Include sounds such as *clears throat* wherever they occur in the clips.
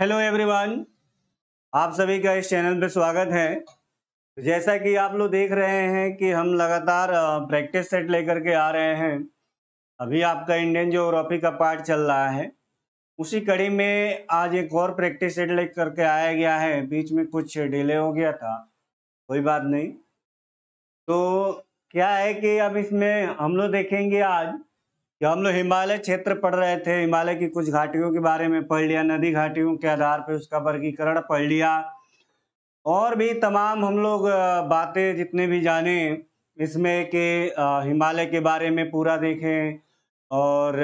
hello everyone आप सभी का इस चैनल पर स्वागत है जैसा कि आप लोग देख रहे हैं कि हम लगातार प्रैक्टिस सेट लेकर के आ रहे हैं अभी आपका इंडियन जोग्राफी का पार्ट चल रहा है उसी कड़ी में आज एक और प्रैक्टिस सेट ले के आया गया है बीच में कुछ डिले हो गया था कोई बात नहीं तो क्या है कि अब इसमें हम लोग देखेंगे आज कि हम लोग हिमालय क्षेत्र पढ़ रहे थे हिमालय की कुछ घाटियों के बारे में पढ़ लिया नदी घाटियों के आधार पर उसका वर्गीकरण पढ़ लिया और भी तमाम हम लोग बातें जितने भी जाने इसमें के हिमालय के बारे में पूरा देखें और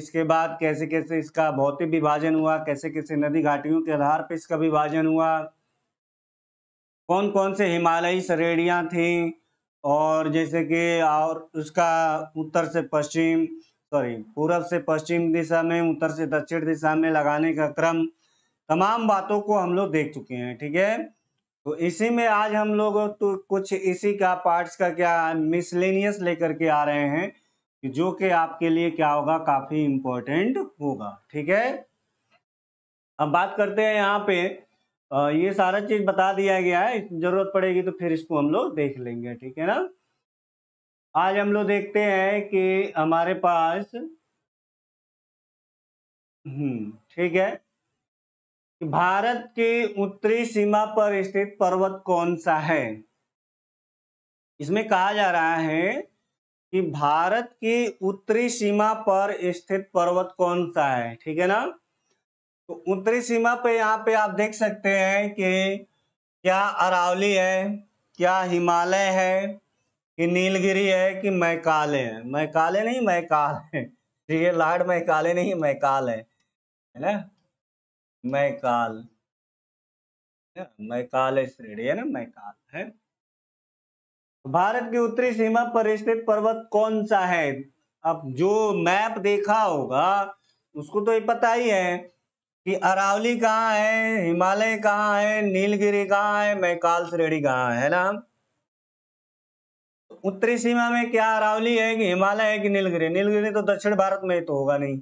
इसके बाद कैसे कैसे इसका भौतिक विभाजन हुआ कैसे कैसे नदी घाटियों के आधार पर इसका विभाजन हुआ कौन कौन से हिमालयी श्रेणियाँ थीं और जैसे कि और उसका उत्तर से पश्चिम सॉरी पूरब से पश्चिम दिशा में उत्तर से दक्षिण दिशा में लगाने का क्रम तमाम बातों को हम लोग देख चुके हैं ठीक है तो इसी में आज हम लोग तो कुछ इसी का पार्ट्स का क्या मिसलेनियस लेकर के आ रहे हैं कि जो कि आपके लिए क्या होगा काफी इम्पोर्टेंट होगा ठीक है अब बात करते हैं यहाँ पे ये सारा चीज बता दिया गया है जरूरत पड़ेगी तो फिर इसको हम लोग देख लेंगे ठीक है ना आज हम लोग देखते हैं कि हमारे पास हम्म, ठीक है कि भारत की उत्तरी सीमा पर स्थित पर्वत कौन सा है इसमें कहा जा रहा है कि भारत की उत्तरी सीमा पर स्थित पर्वत कौन सा है ठीक है ना तो उत्तरी सीमा पे यहाँ पे आप देख सकते हैं कि क्या अरावली है क्या हिमालय है कि नीलगिरी है कि मैं काले हैं मैं काले नहीं मैं काल है ठीक है लाड मैं काले नहीं मैं काल है है ना मैं काल मैं काले श्रेणी है ना मैं काल है भारत की उत्तरी सीमा पर स्थित पर्वत कौन सा है अब जो मैप देखा होगा उसको तो ये पता ही है कि अरावली कहाँ है हिमालय कहाँ है नीलगिरी कहाँ है मैकाल श्रेणी कहाँ है ना उत्तरी सीमा में क्या अरावली है कि हिमालय है कि नीलगिरी नीलगिरी तो दक्षिण भारत में ही तो होगा नहीं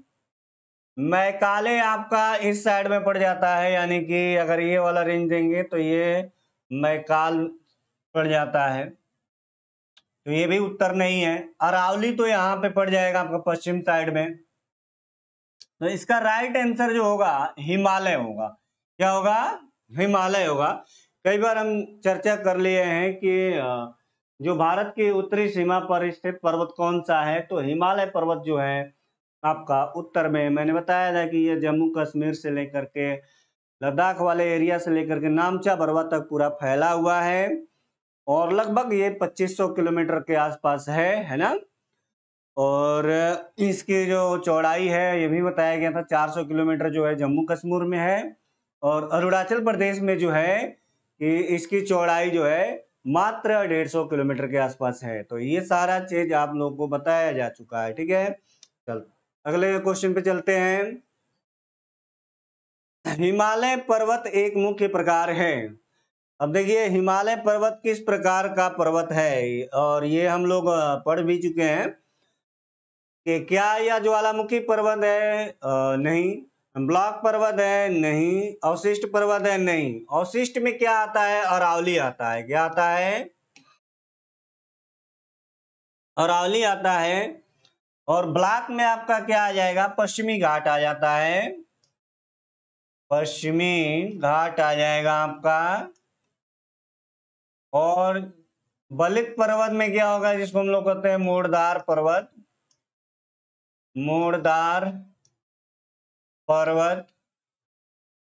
मैकाले आपका इस साइड में पड़ जाता है यानी कि अगर ये वाला रेंज देंगे तो ये मैकाल पड़ जाता है तो ये भी उत्तर नहीं है अरावली तो यहाँ पे पड़ जाएगा आपका पश्चिम साइड में तो इसका राइट आंसर जो होगा हिमालय होगा क्या होगा हिमालय होगा कई बार हम चर्चा कर लिए हैं कि जो भारत की उत्तरी सीमा पर स्थित पर्वत कौन सा है तो हिमालय पर्वत जो है आपका उत्तर में मैंने बताया था कि ये जम्मू कश्मीर से लेकर के लद्दाख वाले एरिया से लेकर के नामचा बरवा तक पूरा फैला हुआ है और लगभग ये 2500 किलोमीटर के आसपास है है ना और इसकी जो चौड़ाई है ये भी बताया गया था 400 किलोमीटर जो है जम्मू कश्मीर में है और अरुणाचल प्रदेश में जो है कि इसकी चौड़ाई जो है मात्र डेढ़ सौ किलोमीटर के आसपास है तो ये सारा चीज आप लोगों को बताया जा चुका है ठीक है चल अगले क्वेश्चन पे चलते हैं हिमालय पर्वत एक मुख्य प्रकार है अब देखिए हिमालय पर्वत किस प्रकार का पर्वत है और ये हम लोग पढ़ भी चुके हैं कि क्या यह ज्वालामुखी पर्वत है आ, नहीं ब्लॉक पर्वत है नहीं अवशिष्ट पर्वत है नहीं अवशिष्ट में क्या आता है अरावली आता है क्या आता है अरावली आता है और ब्लॉक में आपका क्या आ जाएगा पश्चिमी घाट आ जाता है पश्चिमी घाट आ जाएगा आपका और बलित पर्वत में क्या होगा जिसको हम लोग कहते हैं मोड़दार पर्वत मोड़दार पर्वत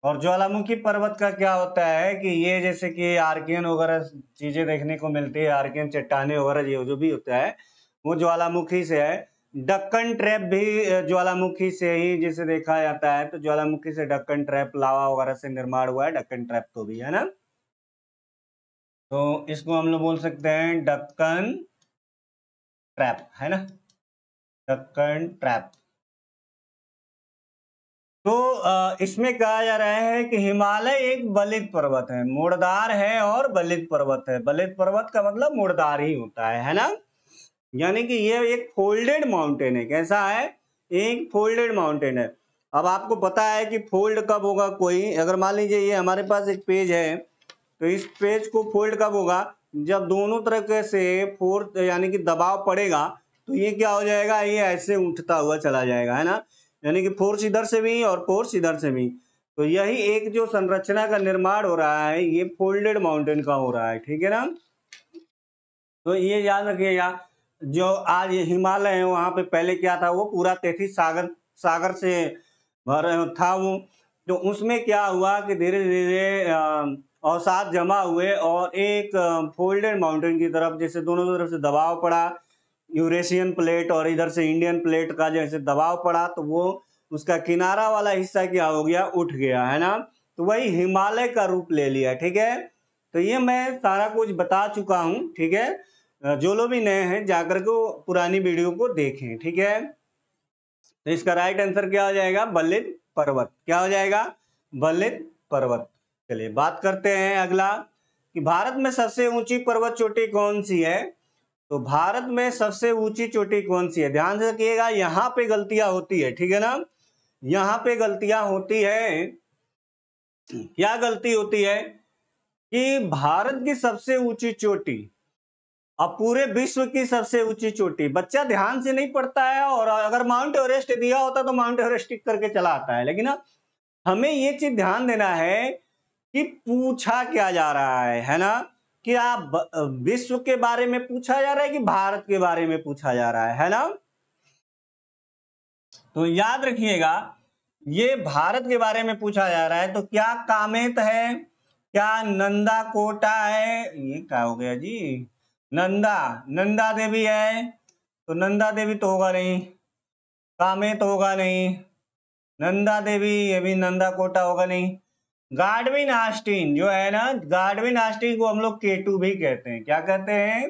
और ज्वालामुखी पर्वत का क्या होता है कि ये जैसे कि आर्कियन वगैरह चीजें देखने को मिलती है आर्कियन चट्टाने वगैरह ये जो भी होता है वो ज्वालामुखी से है डक्कन ट्रैप भी ज्वालामुखी से ही जैसे देखा जाता है तो ज्वालामुखी से डक्कन ट्रैप लावा वगैरह से निर्माण हुआ है डक्कन ट्रैप तो भी है ना तो इसको हम लोग बोल सकते हैं डक्कन ट्रैप है ना डक्कन ट्रैप तो इसमें कहा जा रहा है कि हिमालय एक बलित पर्वत है मुड़दार है और बलित पर्वत है बलित पर्वत का मतलब मुड़दार ही होता है है ना यानी कि यह एक फोल्डेड माउंटेन है कैसा है एक फोल्डेड माउंटेन है अब आपको पता है कि फोल्ड कब होगा कोई अगर मान लीजिए ये हमारे पास एक पेज है तो इस पेज को फोल्ड कब होगा जब दोनों तरह से फोर्थ यानी कि दबाव पड़ेगा तो ये क्या हो जाएगा ये ऐसे उठता हुआ चला जाएगा है ना यानी कि फोर्स इधर से भी और फोर्स इधर से भी तो यही एक जो संरचना का निर्माण हो रहा है ये फोल्डेड माउंटेन का हो रहा है ठीक है ना तो ये याद रखिएगा जो आज हिमालय है वहां पे पहले क्या था वो पूरा तैतीस सागर सागर से भर था वो तो उसमें क्या हुआ कि धीरे धीरे अवसाद जमा हुए और एक फोल्डेड माउंटेन की तरफ जैसे दोनों तरफ से दबाव पड़ा यूरेशियन प्लेट और इधर से इंडियन प्लेट का जैसे दबाव पड़ा तो वो उसका किनारा वाला हिस्सा क्या हो गया उठ गया है ना तो वही हिमालय का रूप ले लिया ठीक है तो ये मैं सारा कुछ बता चुका हूँ ठीक है जो लोग भी नए हैं जाकर के पुरानी वीडियो को देखें ठीक है तो इसका राइट आंसर क्या हो जाएगा बलित पर्वत क्या हो जाएगा बलित पर्वत चलिए बात करते हैं अगला कि भारत में सबसे ऊंची पर्वत चोटी कौन सी है तो भारत में सबसे ऊंची चोटी कौन सी है ध्यान से रखिएगा यहाँ पे गलतियां होती है ठीक है ना यहाँ पे गलतियां होती है क्या गलती होती है कि भारत की सबसे ऊंची चोटी और पूरे विश्व की सबसे ऊंची चोटी बच्चा ध्यान से नहीं पढ़ता है और अगर माउंट एवरेस्ट दिया होता तो माउंट एवरेस्ट करके चला आता है लेकिन हमें ये चीज ध्यान देना है कि पूछा क्या जा रहा है है ना क्या विश्व के बारे में पूछा जा रहा है कि भारत के बारे में पूछा जा रहा है है ना तो याद रखिएगा ये भारत के बारे में पूछा जा रहा है तो क्या कामेत है क्या नंदा कोटा है ये क्या हो गया जी नंदा नंदा देवी है तो नंदा देवी तो होगा नहीं कामेत होगा नहीं नंदा देवी ये भी नंदा कोटा होगा नहीं गार्डविन आस्टिन जो है ना गार्डविन आस्टिन को हम लोग के टू भी कहते हैं क्या कहते हैं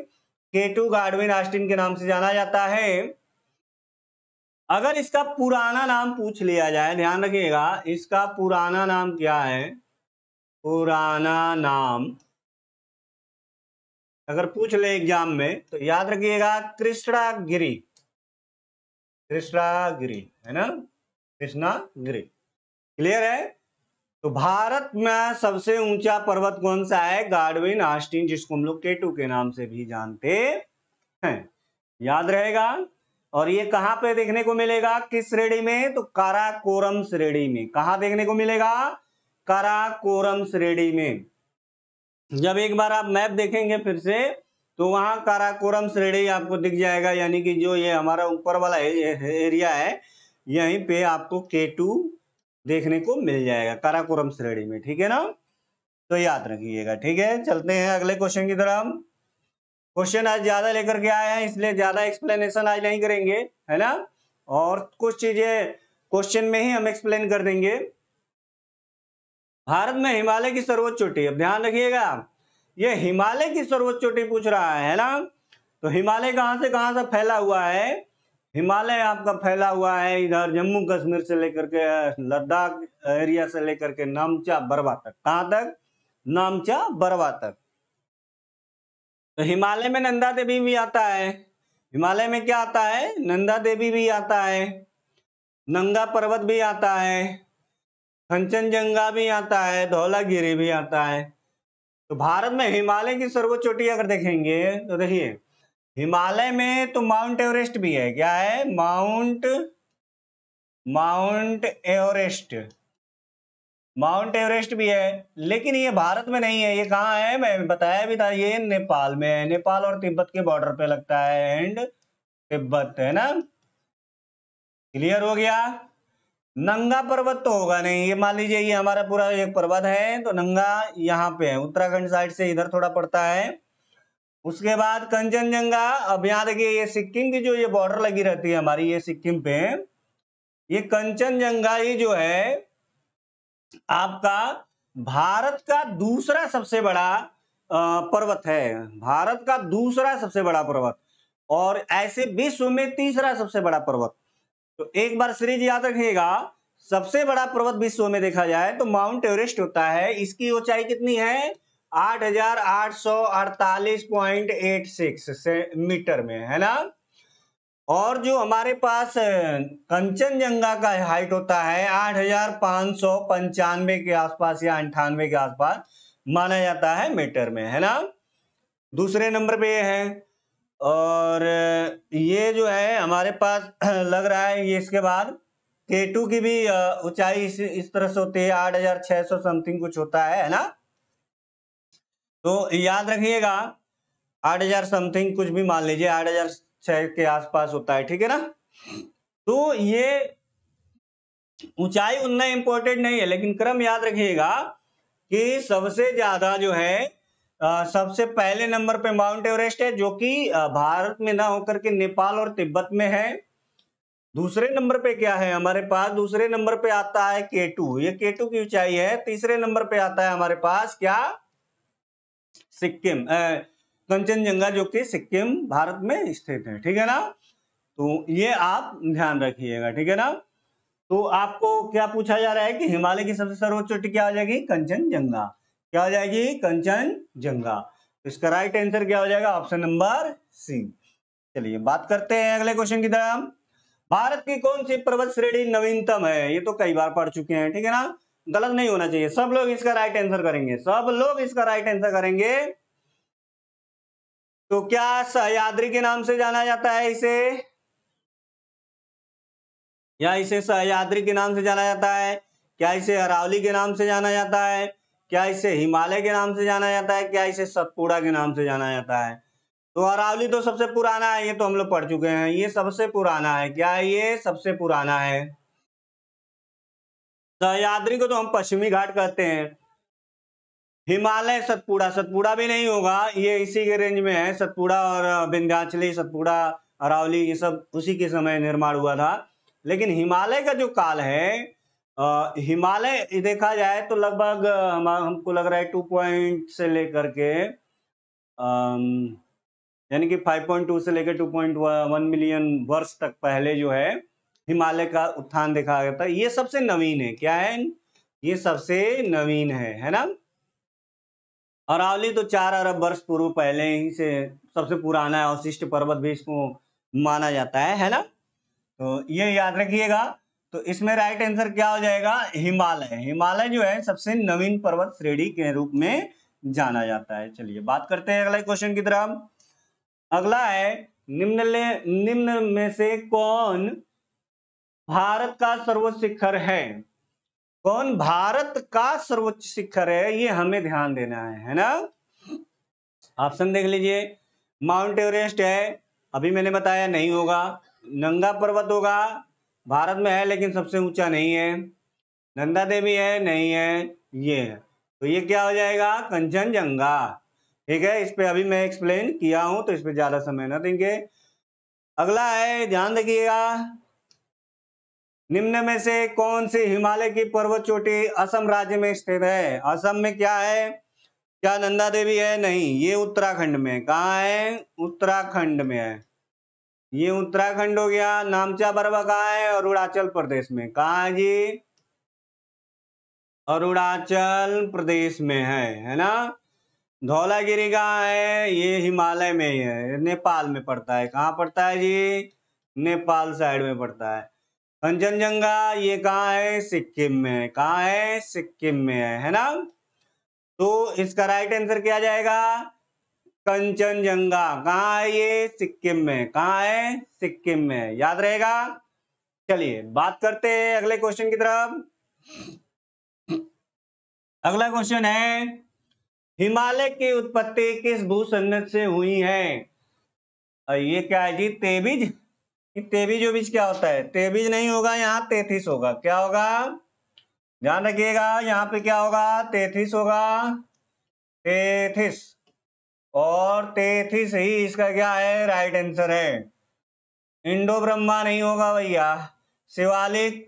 के टू गार्डविन आस्टिन के नाम से जाना जाता है अगर इसका पुराना नाम पूछ लिया जाए ध्यान रखिएगा इसका पुराना नाम क्या है पुराना नाम अगर पूछ ले एग्जाम में तो याद रखिएगा कृष्णा गिरी कृष्णा गिरी है ना कृष्णा गिरी क्लियर है तो भारत में सबसे ऊंचा पर्वत कौन सा है गार्डविन आस्टिन जिसको हम लोग केटू के नाम से भी जानते हैं याद रहेगा और ये कहाँ पे देखने को मिलेगा किस श्रेणी में तो काराकोरम श्रेणी में कहा देखने को मिलेगा काराकोरम श्रेणी में जब एक बार आप मैप देखेंगे फिर से तो वहां काराकोरम श्रेणी आपको दिख जाएगा यानी कि जो ये हमारा ऊपर वाला एरिया है यहीं पे आपको केटू देखने को मिल जाएगा काराकोरम श्रेणी में ठीक है ना तो याद रखिएगा ठीक है चलते हैं अगले क्वेश्चन की तरह हम क्वेश्चन आज ज्यादा लेकर के आए हैं इसलिए ज्यादा एक्सप्लेनेशन आज नहीं करेंगे है ना और कुछ चीजें क्वेश्चन में ही हम एक्सप्लेन कर देंगे भारत में हिमालय की सर्वोच्च चोटी अब ध्यान रखिएगा ये हिमालय की सर्वोच्च चोटी पूछ रहा है ना तो हिमालय कहां से कहां से फैला हुआ है हिमालय आपका फैला हुआ है इधर जम्मू कश्मीर से लेकर के लद्दाख एरिया से लेकर के नामचा बरवा तक कहाँ तक नामचा बरवा तक तो हिमालय में नंदा देवी भी आता है हिमालय में क्या आता है नंदा देवी भी आता है नंगा पर्वत भी आता है कंचनजंगा भी आता है धौलागिरी भी आता है तो भारत में हिमालय की सर्वोच्च चोटी अगर देखेंगे तो देखिए हिमालय में तो माउंट एवरेस्ट भी है क्या है Mount Mount Everest Mount Everest भी है लेकिन ये भारत में नहीं है ये कहाँ है मैं बताया भी था ये नेपाल में है नेपाल और तिब्बत के बॉर्डर पे लगता है एंड तिब्बत है ना क्लियर हो गया नंगा पर्वत तो होगा नहीं ये मान लीजिए ये हमारा पूरा एक पर्वत है तो नंगा यहाँ पे है उत्तराखंड साइड से इधर थोड़ा पड़ता है उसके बाद कंचनजंगा अब यहाँ देखिए ये सिक्किम की जो ये बॉर्डर लगी रहती है हमारी ये सिक्किम पे ये कंचनजंगा ही जो है आपका भारत का दूसरा सबसे बड़ा पर्वत है भारत का दूसरा सबसे बड़ा पर्वत और ऐसे विश्व में तीसरा सबसे बड़ा पर्वत तो एक बार श्रीज याद रखिएगा सबसे बड़ा पर्वत विश्व में देखा जाए तो माउंट एवरेस्ट होता है इसकी ऊंचाई कितनी है आठ हजार आठ सौ अड़तालीस पॉइंट एट सिक्स से मीटर में है ना और जो हमारे पास कंचनजंगा का हाइट होता है आठ हजार पाँच सौ पंचानवे के आसपास या अंठानवे के आसपास माना जाता है मीटर में है ना दूसरे नंबर पे ये है और ये जो है हमारे पास *clears throat* लग रहा है ये इसके बाद के की भी ऊंचाई इस, इस तरह से होती है आठ हजार छः सौ समथिंग कुछ होता है है ना तो याद रखिएगा आठ हजार समथिंग कुछ भी मान लीजिए आठ हजार छह के आसपास होता है ठीक है ना तो ये ऊंचाई उतना इंपॉर्टेंट नहीं है लेकिन क्रम याद रखिएगा कि सबसे ज्यादा जो है आ, सबसे पहले नंबर पे माउंट एवरेस्ट है जो कि भारत में ना होकर के नेपाल और तिब्बत में है दूसरे नंबर पे क्या है हमारे पास दूसरे नंबर पे आता है के टू ये के टू की ऊंचाई है तीसरे नंबर पे आता है हमारे पास क्या सिक्किम कंचनजंगा जो कि सिक्किम भारत में स्थित है ठीक है ना तो ये आप ध्यान रखिएगा ठीक है ना तो आपको क्या पूछा जा रहा है कि हिमालय की सबसे सर्वोच्च चोटी क्या हो जाएगी कंचनजंगा क्या हो जाएगी कंचनजंगा तो इसका राइट आंसर क्या हो जाएगा ऑप्शन नंबर सी चलिए बात करते हैं अगले क्वेश्चन की तरह भारत की कौन सी पर्वत श्रेणी नवीनतम है ये तो कई बार पढ़ चुके हैं ठीक है ना गलत नहीं होना चाहिए सब लोग इसका राइट आंसर करेंगे सब लोग इसका राइट आंसर करेंगे तो क्या सहयाद्री के नाम से जाना जाता है इसे या इसे सहयाद्री के नाम से जाना जाता है क्या इसे अरावली के नाम से जाना जाता है क्या इसे हिमालय के नाम से जाना जाता है क्या इसे सतपुड़ा के नाम से जाना जाता है तो अरावली तो सबसे पुराना है ये तो हम लोग पढ़ चुके हैं ये सबसे पुराना है क्या ये सबसे पुराना है सहयाद्री को तो हम पश्चिमी घाट कहते हैं हिमालय सतपुड़ा सतपुड़ा भी नहीं होगा ये इसी के रेंज में है सतपुड़ा और विंध्याचली सतपुड़ा अरावली ये सब उसी के समय निर्माण हुआ था लेकिन हिमालय का जो काल है हिमालय देखा जाए तो लगभग हम हमको लग रहा है टू पॉइंट से लेकर के यानी कि टू से लेकर टू पॉइंट वन मिलियन वर्ष तक पहले जो है हिमालय का उत्थान देखा जाता है ये सबसे नवीन है क्या है ये सबसे नवीन है है ना अरावली तो चार अरब वर्ष पूर्व पहले ही से सबसे पुराना है अवशिष्ट पर्वत भी इसको माना जाता है है ना तो ये याद रखिएगा तो इसमें राइट आंसर क्या हो जाएगा हिमालय हिमालय जो है सबसे नवीन पर्वत श्रेणी के रूप में जाना जाता है चलिए बात करते हैं अगले क्वेश्चन की तरफ अगला है निम्न निम्न में से कौन भारत का सर्वोच्च शिखर है कौन भारत का सर्वोच्च शिखर है ये हमें ध्यान देना है है ना ऑप्शन देख लीजिए माउंट एवरेस्ट है अभी मैंने बताया नहीं होगा नंगा पर्वत होगा भारत में है लेकिन सबसे ऊंचा नहीं है नंदा देवी है नहीं है ये है तो ये क्या हो जाएगा कंचनजंगा ठीक है इस पर अभी मैं एक्सप्लेन किया हूं तो इस पर ज़्यादा समय ना देंगे अगला है ध्यान देखिएगा निम्न में से कौन सी हिमालय की पर्वत चोटी असम राज्य में स्थित है असम में क्या है क्या नंदा देवी है नहीं ये उत्तराखंड में कहा है उत्तराखंड में है ये उत्तराखंड हो गया नामचा बरवा कहा है अरुणाचल प्रदेश में कहा है जी अरुणाचल प्रदेश में है है ना धौलागिरी कहाँ है ये हिमालय में ही है नेपाल में पड़ता है कहाँ पड़ता है जी नेपाल साइड में पड़ता है कंचनजंगा ये कहाँ है सिक्किम में कहा कहाँ है सिक्किम में है है ना तो इसका राइट आंसर क्या जाएगा कंचनजंगा कहाँ है ये सिक्किम में कहाँ है सिक्किम में याद रहेगा चलिए बात करते हैं अगले क्वेश्चन की तरफ अगला क्वेश्चन है हिमालय की उत्पत्ति किस भूसंगत से हुई है ये क्या है जी तेबिज तेबीजोबीज क्या होता है तेबीज नहीं होगा यहाँ तैतीस होगा क्या होगा ध्यान रखिएगा यहाँ पे क्या होगा तैतीस होगा तैतीस और तैतीस ही इसका क्या है राइट आंसर है इंडो ब्रह्मा नहीं होगा भैया शिवालिक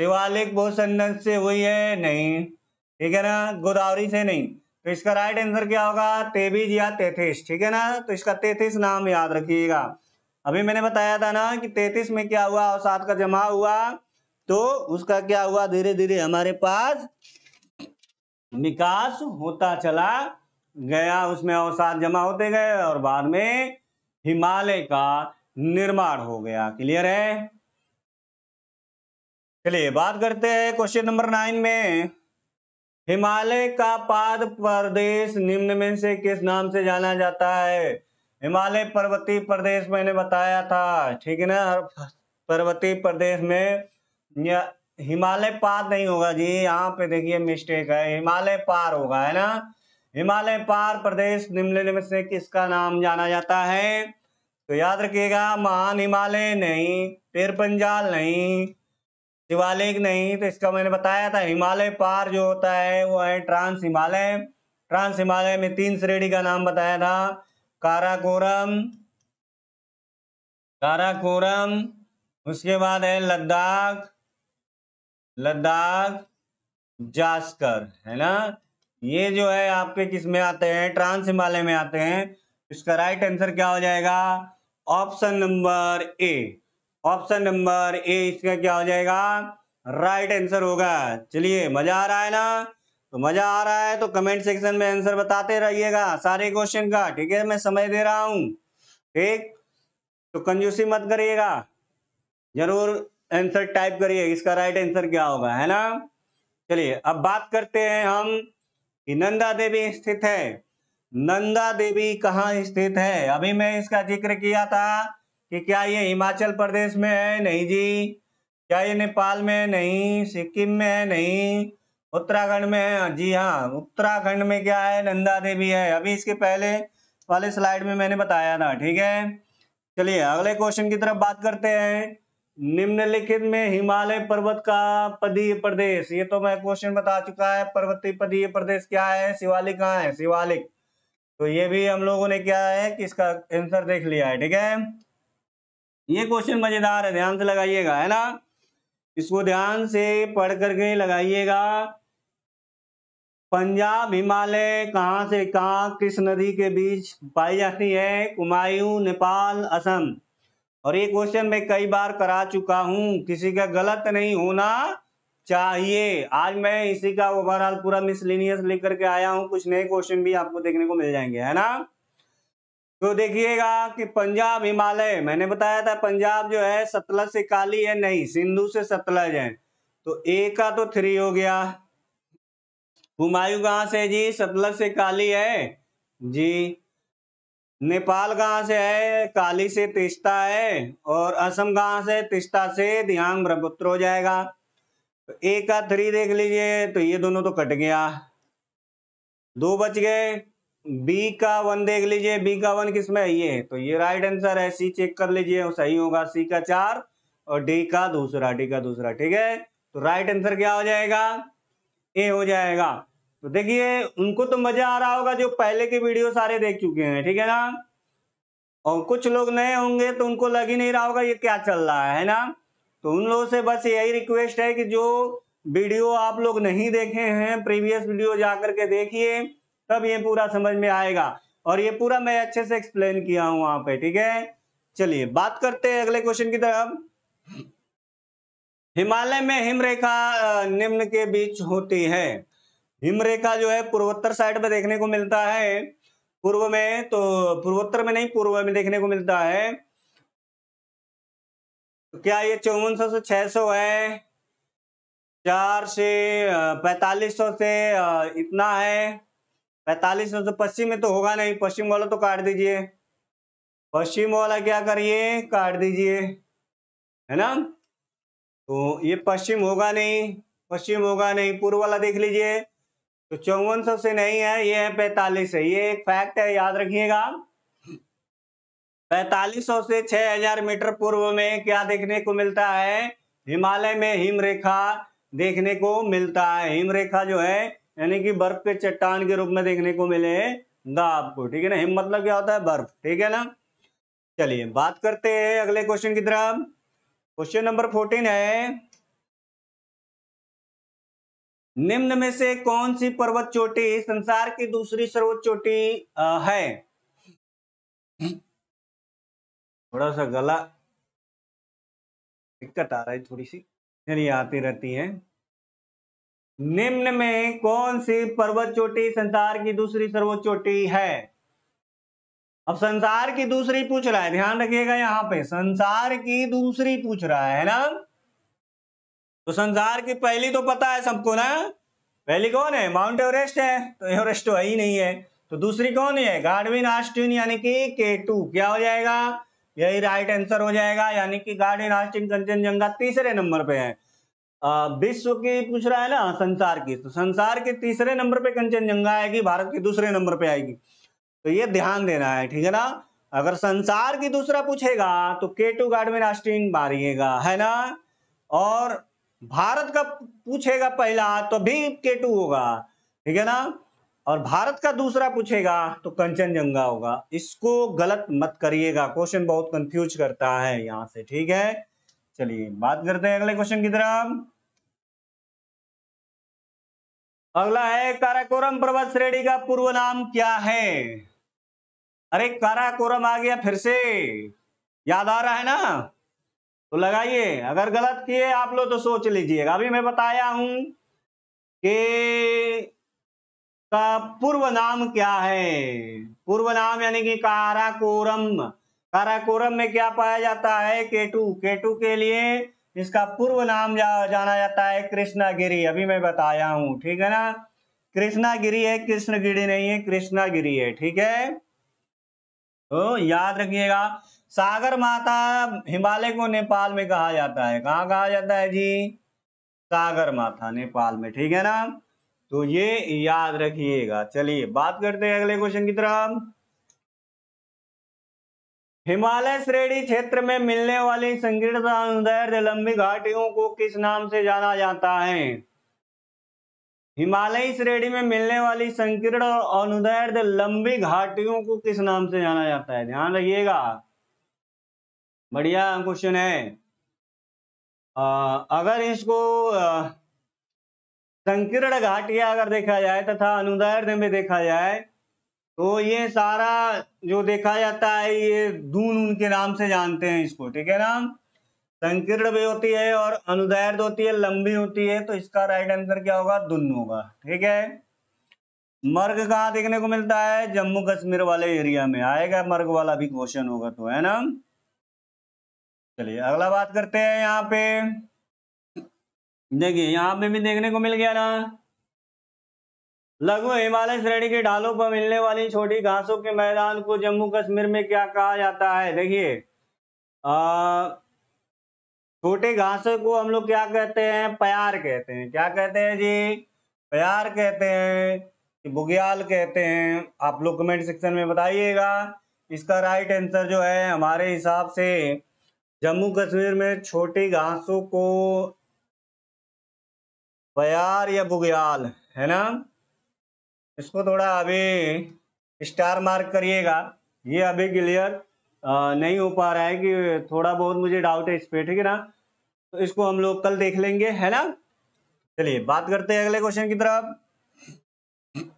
शिवालिक संदेश से हुई है नहीं ठीक है ना गोदावरी से नहीं तो इसका राइट आंसर क्या होगा तेबीज या तैतीस ठीक है ना तो इसका तैतीस नाम याद रखिएगा अभी मैंने बताया था ना कि तैतीस में क्या हुआ अवसाद का जमा हुआ तो उसका क्या हुआ धीरे धीरे हमारे पास विकास होता चला गया उसमें अवसाद जमा होते गए और बाद में हिमालय का निर्माण हो गया क्लियर है चलिए बात करते हैं क्वेश्चन नंबर नाइन में हिमालय का पाद प्रदेश निम्न में से किस नाम से जाना जाता है हिमालय पर्वतीय प्रदेश मैंने बताया था ठीक है ना पर्वतीय प्रदेश में हिमालय पार नहीं होगा जी यहाँ पे देखिए मिस्टेक है हिमालय पार होगा है ना हिमालय पार प्रदेश निम्नलिखित में से किसका नाम जाना जाता है तो याद रखिएगा महान हिमालय नहीं पंजाल नहीं शिवालिक नहीं तो इसका मैंने बताया था हिमालय पार जो होता है वो है ट्रांस हिमालय ट्रांस हिमालय में तीन श्रेणी का नाम बताया था काराकोरम काराकोरम उसके बाद है लद्दाख लद्दाख जास्कर है ना ये जो है आपके किस में आते हैं ट्रांस हिमालय में आते हैं इसका राइट आंसर क्या हो जाएगा option number A option number A इसका क्या हो जाएगा राइट आंसर होगा चलिए मजा आ रहा है ना तो मज़ा आ रहा है तो कमेंट सेक्शन में आंसर बताते रहिएगा सारे क्वेश्चन का ठीक है मैं समय दे रहा हूँ ठीक तो कंजूसी मत करिएगा जरूर आंसर टाइप करिए इसका राइट आंसर क्या होगा है ना चलिए अब बात करते हैं हम कि नंदा देवी स्थित है नंदा देवी कहाँ स्थित है अभी मैं इसका जिक्र किया था कि क्या ये हिमाचल प्रदेश में है नहीं जी क्या ये नेपाल में है नहीं सिक्किम में है नहीं उत्तराखंड में जी हाँ उत्तराखंड में क्या है नंदा देवी है अभी इसके पहले वाले स्लाइड में मैंने बताया था ठीक है चलिए अगले क्वेश्चन की तरफ बात करते हैं निम्नलिखित में हिमालय पर्वत का पदीय प्रदेश ये तो मैं क्वेश्चन बता चुका है पर्वतीय पदीय प्रदेश क्या है शिवालिक कहाँ है शिवालिक तो ये भी हम लोगों ने क्या है कि इसका आंसर देख लिया है ठीक है ये क्वेश्चन मजेदार है ध्यान से लगाइएगा है ना इसको ध्यान से पढ़ करके लगाइएगा पंजाब हिमालय कहाँ से कहाँ किस नदी के बीच पाई जाती है कुमायूं नेपाल असम और ये क्वेश्चन मैं कई बार करा चुका हूँ किसी का गलत नहीं होना चाहिए आज मैं इसी का ओवरऑल पूरा मिसलिनियस लेकर के आया हूँ कुछ नए क्वेश्चन भी आपको देखने को मिल जाएंगे है ना तो देखिएगा कि पंजाब हिमालय मैंने बताया था पंजाब जो है सतलज से काली है नहीं सिंधु से सतलज है तो ए का तो थ्री हो गया हुमायूं कहाँ से जी सतलज से काली है जी नेपाल कहाँ से है काली से तिस्ता है और असम कहाँ से तिस्ता से दिहांग ब्रह्मपुत्र हो जाएगा तो ए का थ्री देख लीजिए तो ये दोनों तो कट गया दो बच गए बी का वन देख लीजिए बी का वन किसमें है ये तो ये राइट आंसर है सी चेक कर लीजिए सही होगा सी का चार और डी का दूसरा डी का दूसरा ठीक है तो राइट आंसर क्या हो जाएगा ए हो जाएगा तो देखिए उनको तो मजा आ रहा होगा जो पहले के वीडियो सारे देख चुके हैं ठीक है ना और कुछ लोग नए होंगे तो उनको लग ही नहीं रहा होगा ये क्या चल रहा है ना तो उन लोगों से बस यही रिक्वेस्ट है कि जो वीडियो आप लोग नहीं देखे हैं प्रीवियस वीडियो जा करके देखिए तब ये पूरा समझ में आएगा और ये पूरा मैं अच्छे से एक्सप्लेन किया हूं वहां पे ठीक है चलिए बात करते हैं अगले क्वेश्चन की तरफ हिमालय में हिमरेखा निम्न के बीच होती है हिमरेखा जो है पूर्वोत्तर साइड में देखने को मिलता है पूर्व में तो पूर्वोत्तर में नहीं पूर्व में देखने को मिलता है तो क्या ये चौवन सौ से छह सौ है चार से पैतालीस सौ से इतना है पैतालीस सौ से पश्चिम में तो होगा नहीं पश्चिम वाला तो काट दीजिए पश्चिम वाला क्या करिए काट दीजिए है ना तो ये पश्चिम होगा नहीं पश्चिम होगा नहीं पूर्व वाला देख लीजिए तो चौवन सौ से नहीं है ये है पैतालीस है ये एक फैक्ट है याद रखिएगा पैतालीस सौ से छह हजार मीटर पूर्व में क्या देखने को मिलता है हिमालय में हिमरेखा देखने को मिलता है हिमरेखा जो है यानी कि बर्फ के चट्टान के रूप में देखने को मिलेगा आपको ठीक है ना हिम मतलब क्या होता है बर्फ ठीक है ना चलिए बात करते हैं अगले क्वेश्चन की तरफ क्वेश्चन नंबर फोर्टीन है निम्न में से कौन सी पर्वत चोटी संसार की दूसरी सर्वोच्च चोटी है थोड़ा सा गला दिक्कत आ रहा है थोड़ी सी चलिए आती रहती है निम्न में कौन सी पर्वत चोटी संसार की दूसरी सर्वोच्च चोटी है अब संसार की दूसरी पूछ रहा है ध्यान रखिएगा यहाँ पे संसार की दूसरी पूछ रहा है ना तो संसार की पहली तो पता है सबको ना पहली कौन है माउंट एवरेस्ट है तो एवरेस्ट तो ही नहीं है तो दूसरी कौन है गार्डविन आस्टिन यानी कि के टू क्या हो जाएगा यही राइट आंसर हो जाएगा यानी कि गार्डविन आस्टिन कंचनजंगा तीसरे नंबर पे है विश्व की पूछ रहा है ना संसार की तो संसार के तीसरे नंबर पे कंचनजंगा आएगी भारत के दूसरे नंबर पे आएगी तो ये ध्यान देना है ठीक है ना अगर संसार की दूसरा पूछेगा तो के टू गार्ड में राष्ट्रीय बारिएगा है ना और भारत का पूछेगा पहला तो भी के टू होगा ठीक है ना और भारत का दूसरा पूछेगा तो कंचनजंगा होगा इसको गलत मत करिएगा क्वेश्चन बहुत कंफ्यूज करता है यहां से ठीक है चलिए बात करते हैं अगले क्वेश्चन की तरफ अगला है काराकोरम पर्वत श्रेणी का पूर्व नाम क्या है अरे काराकोरम आ गया फिर से याद आ रहा है ना तो लगाइए अगर गलत किए आप लोग तो सोच लीजिएगा अभी मैं बताया हूं कि का पूर्व नाम क्या है पूर्व नाम यानी कि काराकोरम काराकोरम में क्या पाया जाता है केटू केटू के लिए इसका पूर्व नाम जा, जाना जाता है कृष्णागिरी अभी मैं बताया हूं ठीक है ना कृष्णागिरी है कृष्णगिरी नहीं है कृष्णागिरी है ठीक है तो याद रखिएगा सागर माता हिमालय को नेपाल में कहा जाता है कहाँ कहा जाता है जी सागर माता नेपाल में ठीक है ना तो ये याद रखिएगा चलिए बात करते हैं अगले क्वेश्चन की तरफ हिमालय श्रेणी क्षेत्र में मिलने वाली संकीर्ण लंबी घाटियों को किस नाम से जाना जाता है हिमालयी श्रेणी में मिलने वाली संकीर्ण और अनुदैर्ध लंबी घाटियों को किस नाम से जाना जाता है ध्यान रखिएगा बढ़िया क्वेश्चन है आ, अगर इसको संकीर्ण घाटिया अगर देखा जाए तथा अनुदैर्ध में देखा जाए तो ये सारा जो देखा जाता है ये दून उनके नाम से जानते हैं इसको ठीक है ना संकीर्ण भी होती है और अनुदैर्ध होती है लंबी होती है तो इसका राइट आंसर क्या होगा दुन होगा ठीक है मर्ग कहाँ देखने को मिलता है जम्मू कश्मीर वाले एरिया में आएगा मर्ग वाला भी क्वेश्चन होगा तो है ना चलिए अगला बात करते हैं यहाँ पे देखिए यहाँ पे भी देखने को मिल गया ना लघु हिमालय श्रेणी के ढालों पर मिलने वाली छोटी घासों के मैदान को जम्मू कश्मीर में क्या कहा जाता है देखिए छोटे घासों को हम लोग क्या कहते हैं प्यार कहते हैं क्या कहते हैं जी प्यार कहते हैं बुग्याल कहते हैं आप लोग कमेंट सेक्शन में बताइएगा इसका राइट आंसर जो है हमारे हिसाब से जम्मू कश्मीर में छोटी घासों को प्यार या बुग्याल है ना इसको थोड़ा अभी स्टार मार्क करिएगा ये अभी क्लियर नहीं हो पा रहा है कि थोड़ा बहुत मुझे डाउट है इस पे ठीक है ना तो इसको हम लोग कल देख लेंगे है ना चलिए बात करते हैं अगले क्वेश्चन की तरफ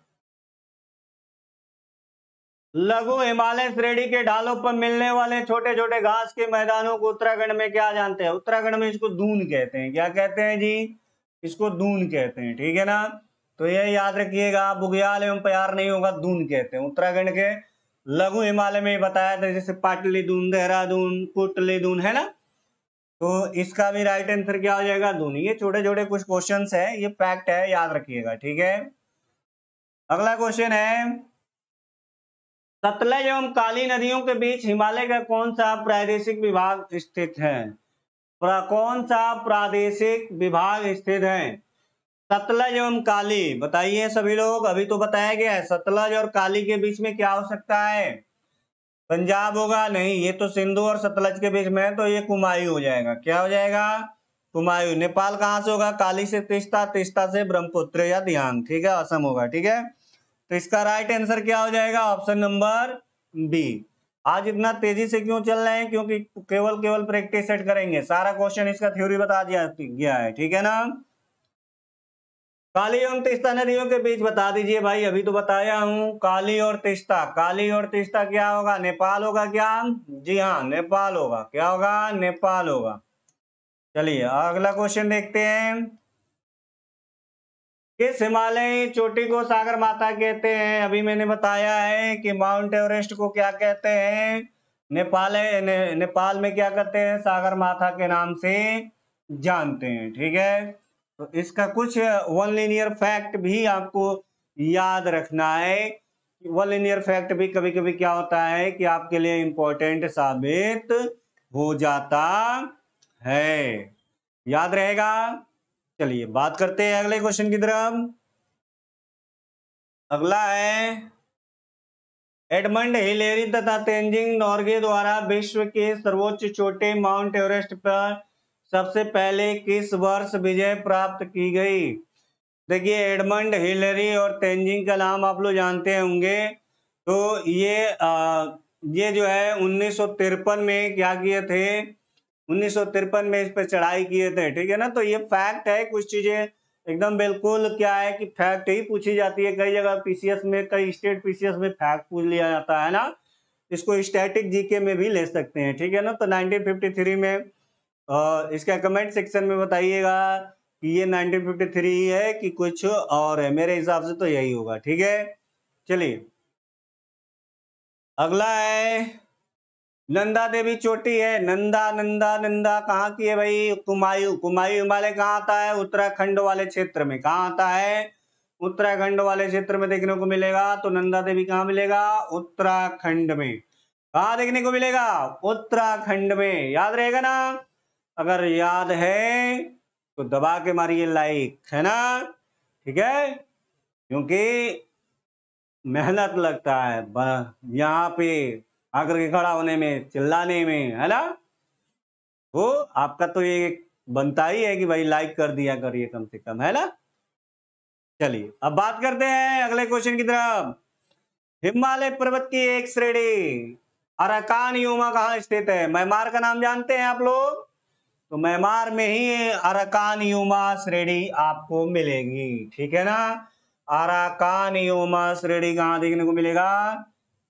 लघु हिमालय श्रेणी के ढालों पर मिलने वाले छोटे छोटे घास के मैदानों को उत्तराखंड में क्या जानते हैं उत्तराखंड में इसको दून कहते हैं क्या कहते हैं जी इसको दून कहते हैं ठीक है ना तो ये याद रखिएगा बुग्याल एवं प्यार नहीं होगा दून कहते हैं उत्तराखंड के लघु हिमालय में बताया था जैसे पाटली दून देहरादून कुटली दून है ना तो इसका भी राइट आंसर क्या हो जाएगा दोनों ये छोटे छोटे कुछ क्वेश्चन है ये फैक्ट है याद रखिएगा ठीक है अगला क्वेश्चन है सतलज एवं काली नदियों के बीच हिमालय का कौन सा प्रादेशिक विभाग स्थित है कौन सा प्रादेशिक विभाग स्थित है सतलज एवं काली बताइए सभी लोग अभी तो बताया गया है सतलज और काली के बीच में क्या हो सकता है पंजाब होगा नहीं ये तो सिंधु और सतलज के बीच में है तो ये कुमायू हो जाएगा क्या हो जाएगा कुमायू नेपाल कहाँ से होगा काली से तिस्ता तिस्ता से ब्रह्मपुत्र या ध्यान ठीक है असम होगा ठीक है तो इसका राइट आंसर क्या हो जाएगा ऑप्शन नंबर बी आज इतना तेजी से क्यों चल रहे हैं क्योंकि केवल केवल प्रैक्टिस सेट करेंगे सारा क्वेश्चन इसका थ्योरी बता दिया गया है ठीक है ना काली एवं तिस्ता नदियों के बीच बता दीजिए भाई अभी तो बताया हूँ काली और तिस्ता काली और तिस्ता क्या होगा नेपाल होगा क्या जी हाँ नेपाल होगा क्या होगा नेपाल होगा चलिए अगला क्वेश्चन देखते हैं किस हिमालयी चोटी को सागर माता कहते हैं अभी मैंने बताया है कि माउंट एवरेस्ट को क्या कहते हैं नेपाल ने, नेपाल में क्या कहते हैं सागर माथा के नाम से जानते हैं ठीक है तो इसका कुछ वन लीनियर फैक्ट भी आपको याद रखना है वन लीनियर फैक्ट भी कभी कभी क्या होता है कि आपके लिए इम्पोर्टेंट साबित हो जाता है याद रहेगा चलिए बात करते हैं अगले क्वेश्चन की तरफ अगला है एडमंड हिलेरी तथा तेंजिंग नॉर्गे द्वारा विश्व के सर्वोच्च छोटे माउंट एवरेस्ट पर सबसे पहले किस वर्ष विजय प्राप्त की गई देखिए एडमंड हिलरी और तेंजिंग का नाम आप लोग जानते होंगे तो ये आ, ये जो है उन्नीस में क्या किए थे उन्नीस में इस पर चढ़ाई किए थे ठीक है ना तो ये फैक्ट है कुछ चीज़ें एकदम बिल्कुल क्या है कि फैक्ट ही पूछी जाती है कई जगह पीसीएस में कई स्टेट पीसीएस में फैक्ट पूछ लिया जाता है ना इसको स्टैटिक जीके में भी ले सकते हैं ठीक है ना तो 1953 में और इसका कमेंट सेक्शन में बताइएगा कि ये 1953 ही है कि कुछ और है मेरे हिसाब से तो यही होगा ठीक है चलिए अगला है नंदा देवी चोटी है नंदा नंदा नंदा कहाँ की है भाई कुमायू कुमायू हिमालय कहाँ आता है उत्तराखंड वाले क्षेत्र में कहाँ आता है उत्तराखंड वाले क्षेत्र में देखने को मिलेगा तो नंदा देवी कहाँ मिलेगा उत्तराखंड में कहा देखने को मिलेगा उत्तराखंड में याद रहेगा ना अगर याद है तो दबा के मारिए लाइक है ना ठीक है क्योंकि मेहनत लगता है यहाँ पे आकर के खड़ा होने में चिल्लाने में है ना वो आपका तो ये बनता ही है कि भाई लाइक कर दिया करिए कम से कम है ना चलिए अब बात करते हैं अगले क्वेश्चन की तरफ हिमालय पर्वत की एक श्रेणी अराकान युमा कहाँ स्थित है म्यांमार का नाम जानते हैं आप लोग तो म्यांमार में ही अराकान युमा श्रेणी आपको मिलेगी ठीक है ना अराकान युमा श्रेणी कहाँ देखने को मिलेगा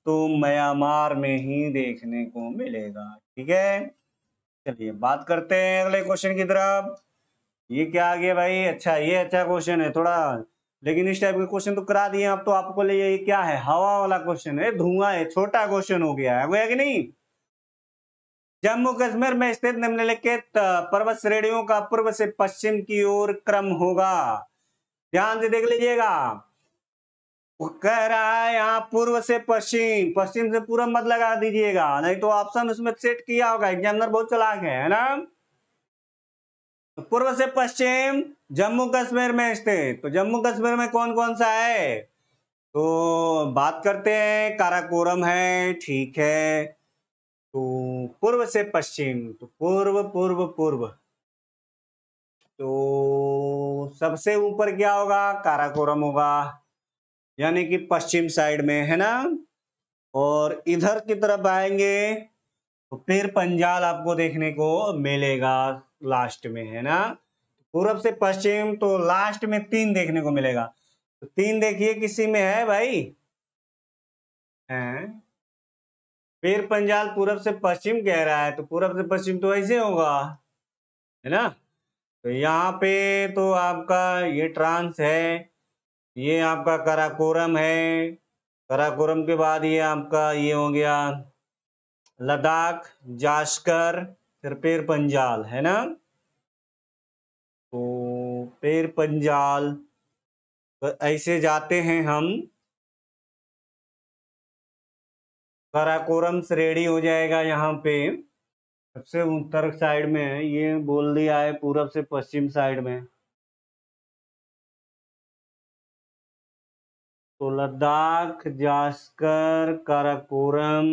तो म्यांमार में ही देखने को मिलेगा ठीक है चलिए बात करते हैं अगले क्वेश्चन की तरफ ये क्या आ गया भाई अच्छा ये अच्छा क्वेश्चन है थोड़ा लेकिन इस टाइप के क्वेश्चन तो करा दिए आप तो आपको लिए ये क्या है हवा वाला क्वेश्चन है धुआं है छोटा क्वेश्चन हो गया है कि नहीं जम्मू कश्मीर में स्थित निम्नलिखित पर्वत श्रेणियों का पूर्व से पश्चिम की ओर क्रम होगा ध्यान से देख लीजिएगा कह रहा है यहाँ पूर्व से पश्चिम पश्चिम से पूर्व मत लगा दीजिएगा नहीं तो ऑप्शन उसमें सेट किया होगा एग्जामिनर बहुत चलाक है है ना तो पूर्व से पश्चिम जम्मू कश्मीर में स्थित तो जम्मू कश्मीर में कौन कौन सा है तो बात करते हैं काराकोरम है ठीक है तो पूर्व से पश्चिम तो पूर्व पूर्व पूर्व तो सबसे ऊपर क्या होगा काराकोरम होगा यानी कि पश्चिम साइड में है ना और इधर की तरफ आएंगे तो फिर पंजाल आपको देखने को मिलेगा लास्ट में है ना पूर्व से पश्चिम तो लास्ट में तीन देखने को मिलेगा तो तीन देखिए किसी में है भाई हैं पेर पंजाल पूरब से पश्चिम कह रहा है तो पूरब से पश्चिम तो ऐसे होगा है ना तो यहाँ पे तो आपका ये ट्रांस है ये आपका कराकोरम है कराकोरम के बाद ये आपका ये हो गया लद्दाख जाशकर फिर पेर पंजाल है ना तो पेर पंजाल तो ऐसे जाते हैं हम काराकोरम रेडी हो जाएगा यहाँ पे सबसे उत्तर साइड में है ये बोल दिया है पूरब से पश्चिम साइड में तो लद्दाख जास्कर काराकोरम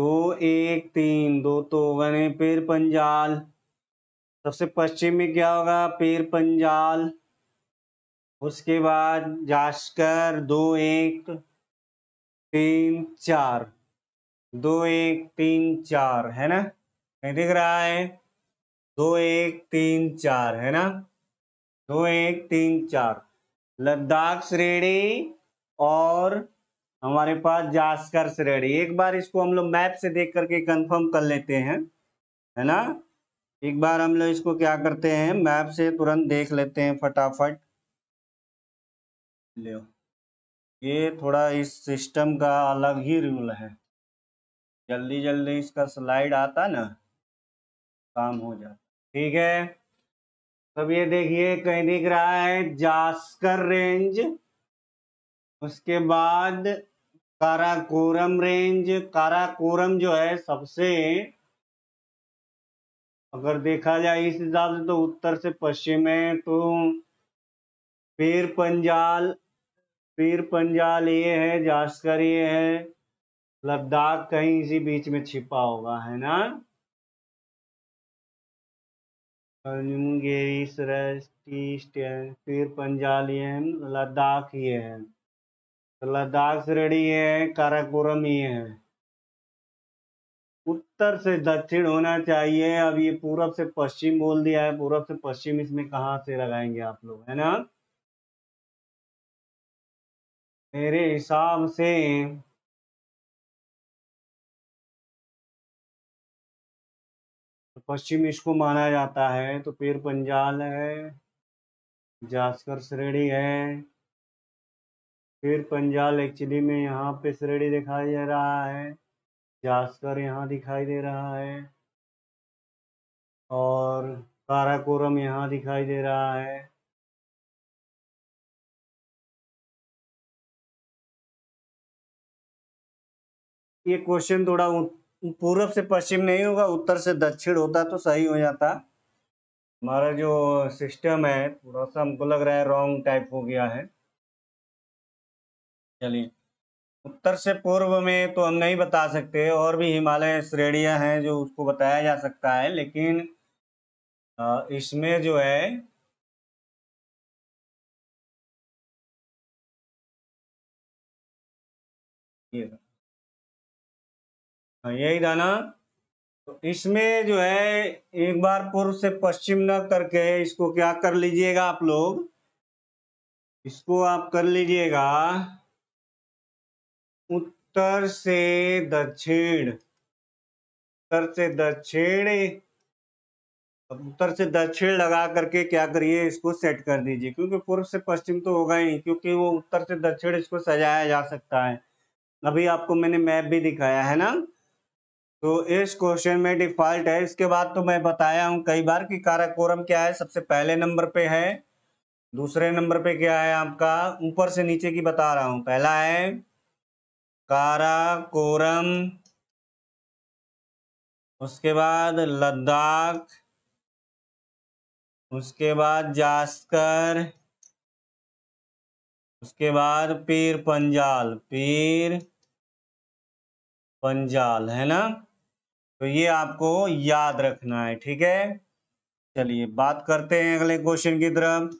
दो एक तीन दो तो हो गए पेर पंजाल सबसे पश्चिम में क्या होगा पेर पंजाल उसके बाद जास्कर दो एक तीन चार दो एक तीन चार है ना नहीं दिख रहा है दो एक तीन चार है ना दो एक तीन चार लद्दाख श्रेणी और हमारे पास जास्कर श्रेणी एक बार इसको हम लोग मैप से देख करके कंफर्म कर लेते हैं है ना एक बार हम लोग इसको क्या करते हैं मैप से तुरंत देख लेते हैं फटाफट लो ये थोड़ा इस सिस्टम का अलग ही रूल है जल्दी जल्दी इसका स्लाइड आता ना काम हो जाता ठीक है अब ये देखिए कहीं दिख रहा है जास्कर रेंज उसके बाद काराकोरम रेंज काराकोरम जो है सबसे अगर देखा जाए इस हिसाब से तो उत्तर से पश्चिम है तो पेर पंजाल पीर पंजाल ये है जास्कर ये है लद्दाख कहीं इसी बीच में छिपा होगा है ना फिर पंजाल ये है लद्दाख ये है तो लद्दाख श्रेणी है काराकोरम ये है उत्तर से दक्षिण होना चाहिए अब ये पूरब से पश्चिम बोल दिया है पूरब से पश्चिम इसमें कहाँ से लगाएंगे आप लोग है ना मेरे हिसाब से पश्चिम इसको माना जाता है तो पेड़ पंजाल है जास्कर श्रेणी है फिर पंजाल एक्चुअली में यहाँ पे श्रेणी दिखाई दे रहा है जास्कर यहाँ दिखाई दे रहा है और काराकोरम यहाँ दिखाई दे रहा है ये क्वेश्चन थोड़ा पूर्व से पश्चिम नहीं होगा उत्तर से दक्षिण होता तो सही हो जाता हमारा जो सिस्टम है थोड़ा सा हमको लग रहा है रॉन्ग टाइप हो गया है चलिए उत्तर से पूर्व में तो हम नहीं बता सकते और भी हिमालय श्रेणियां हैं जो उसको बताया जा सकता है लेकिन इसमें जो है ये हाँ, यही ना तो इसमें जो है एक बार पूर्व से पश्चिम न करके इसको क्या कर लीजिएगा आप लोग इसको आप कर लीजिएगा उत्तर से दक्षिण उत्तर से दक्षिण उत्तर से दक्षिण लगा करके क्या करिए इसको सेट कर दीजिए क्योंकि पूर्व से पश्चिम तो होगा ही क्योंकि वो उत्तर से दक्षिण इसको सजाया जा सकता है अभी आपको मैंने मैप भी दिखाया है ना तो इस क्वेश्चन में डिफॉल्ट है इसके बाद तो मैं बताया हूँ कई बार कि काराकोरम क्या है सबसे पहले नंबर पे है दूसरे नंबर पे क्या है आपका ऊपर से नीचे की बता रहा हूँ पहला है काराकोरम उसके बाद लद्दाख उसके बाद जास्कर उसके बाद पीर पंजाल पीर पंजाल है ना तो ये आपको याद रखना है ठीक है चलिए बात करते हैं अगले क्वेश्चन की तरफ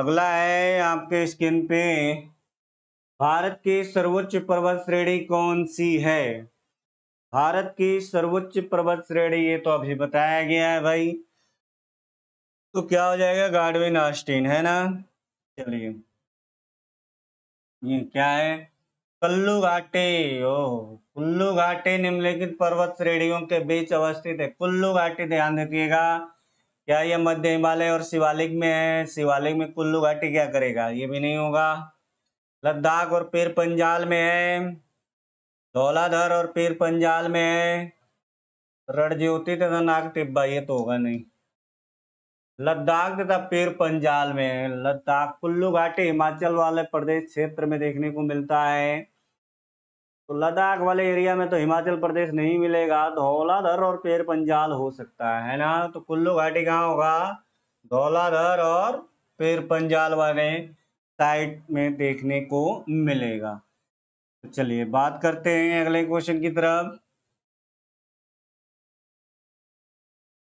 अगला है आपके स्क्रीन पे भारत की सर्वोच्च पर्वत श्रेणी कौन सी है भारत की सर्वोच्च पर्वत श्रेणी ये तो अभी बताया गया है भाई तो क्या हो जाएगा गार्डविन ऑस्टिन है ना चलिए ये क्या है कुल्लू घाटी ओ कुल्लू घाटी निम्नलिखित पर्वत श्रेणियों के बीच अवस्थित है कुल्लू घाटी ध्यान रखिएगा क्या यह मध्य हिमालय और शिवालिक में है शिवालिक में कुल्लू घाटी क्या करेगा ये भी नहीं होगा लद्दाख और पीर पंजाल में है धौलाधर और पीर पंजाल में है रणज्योति तथा नाग टिब्बा ये तो होगा नहीं लद्दाख तथा पीर पंजाल में लद्दाख कुल्लू घाटी हिमाचल वाले प्रदेश क्षेत्र में देखने को मिलता है तो लद्दाख वाले एरिया में तो हिमाचल प्रदेश नहीं मिलेगा धौलाधर और पेर पंजाल हो सकता है ना तो कुल्लू घाटी कहाँ होगा धौलाधर और पेर पंजाल वाले साइड में देखने को मिलेगा तो चलिए बात करते हैं अगले क्वेश्चन की तरफ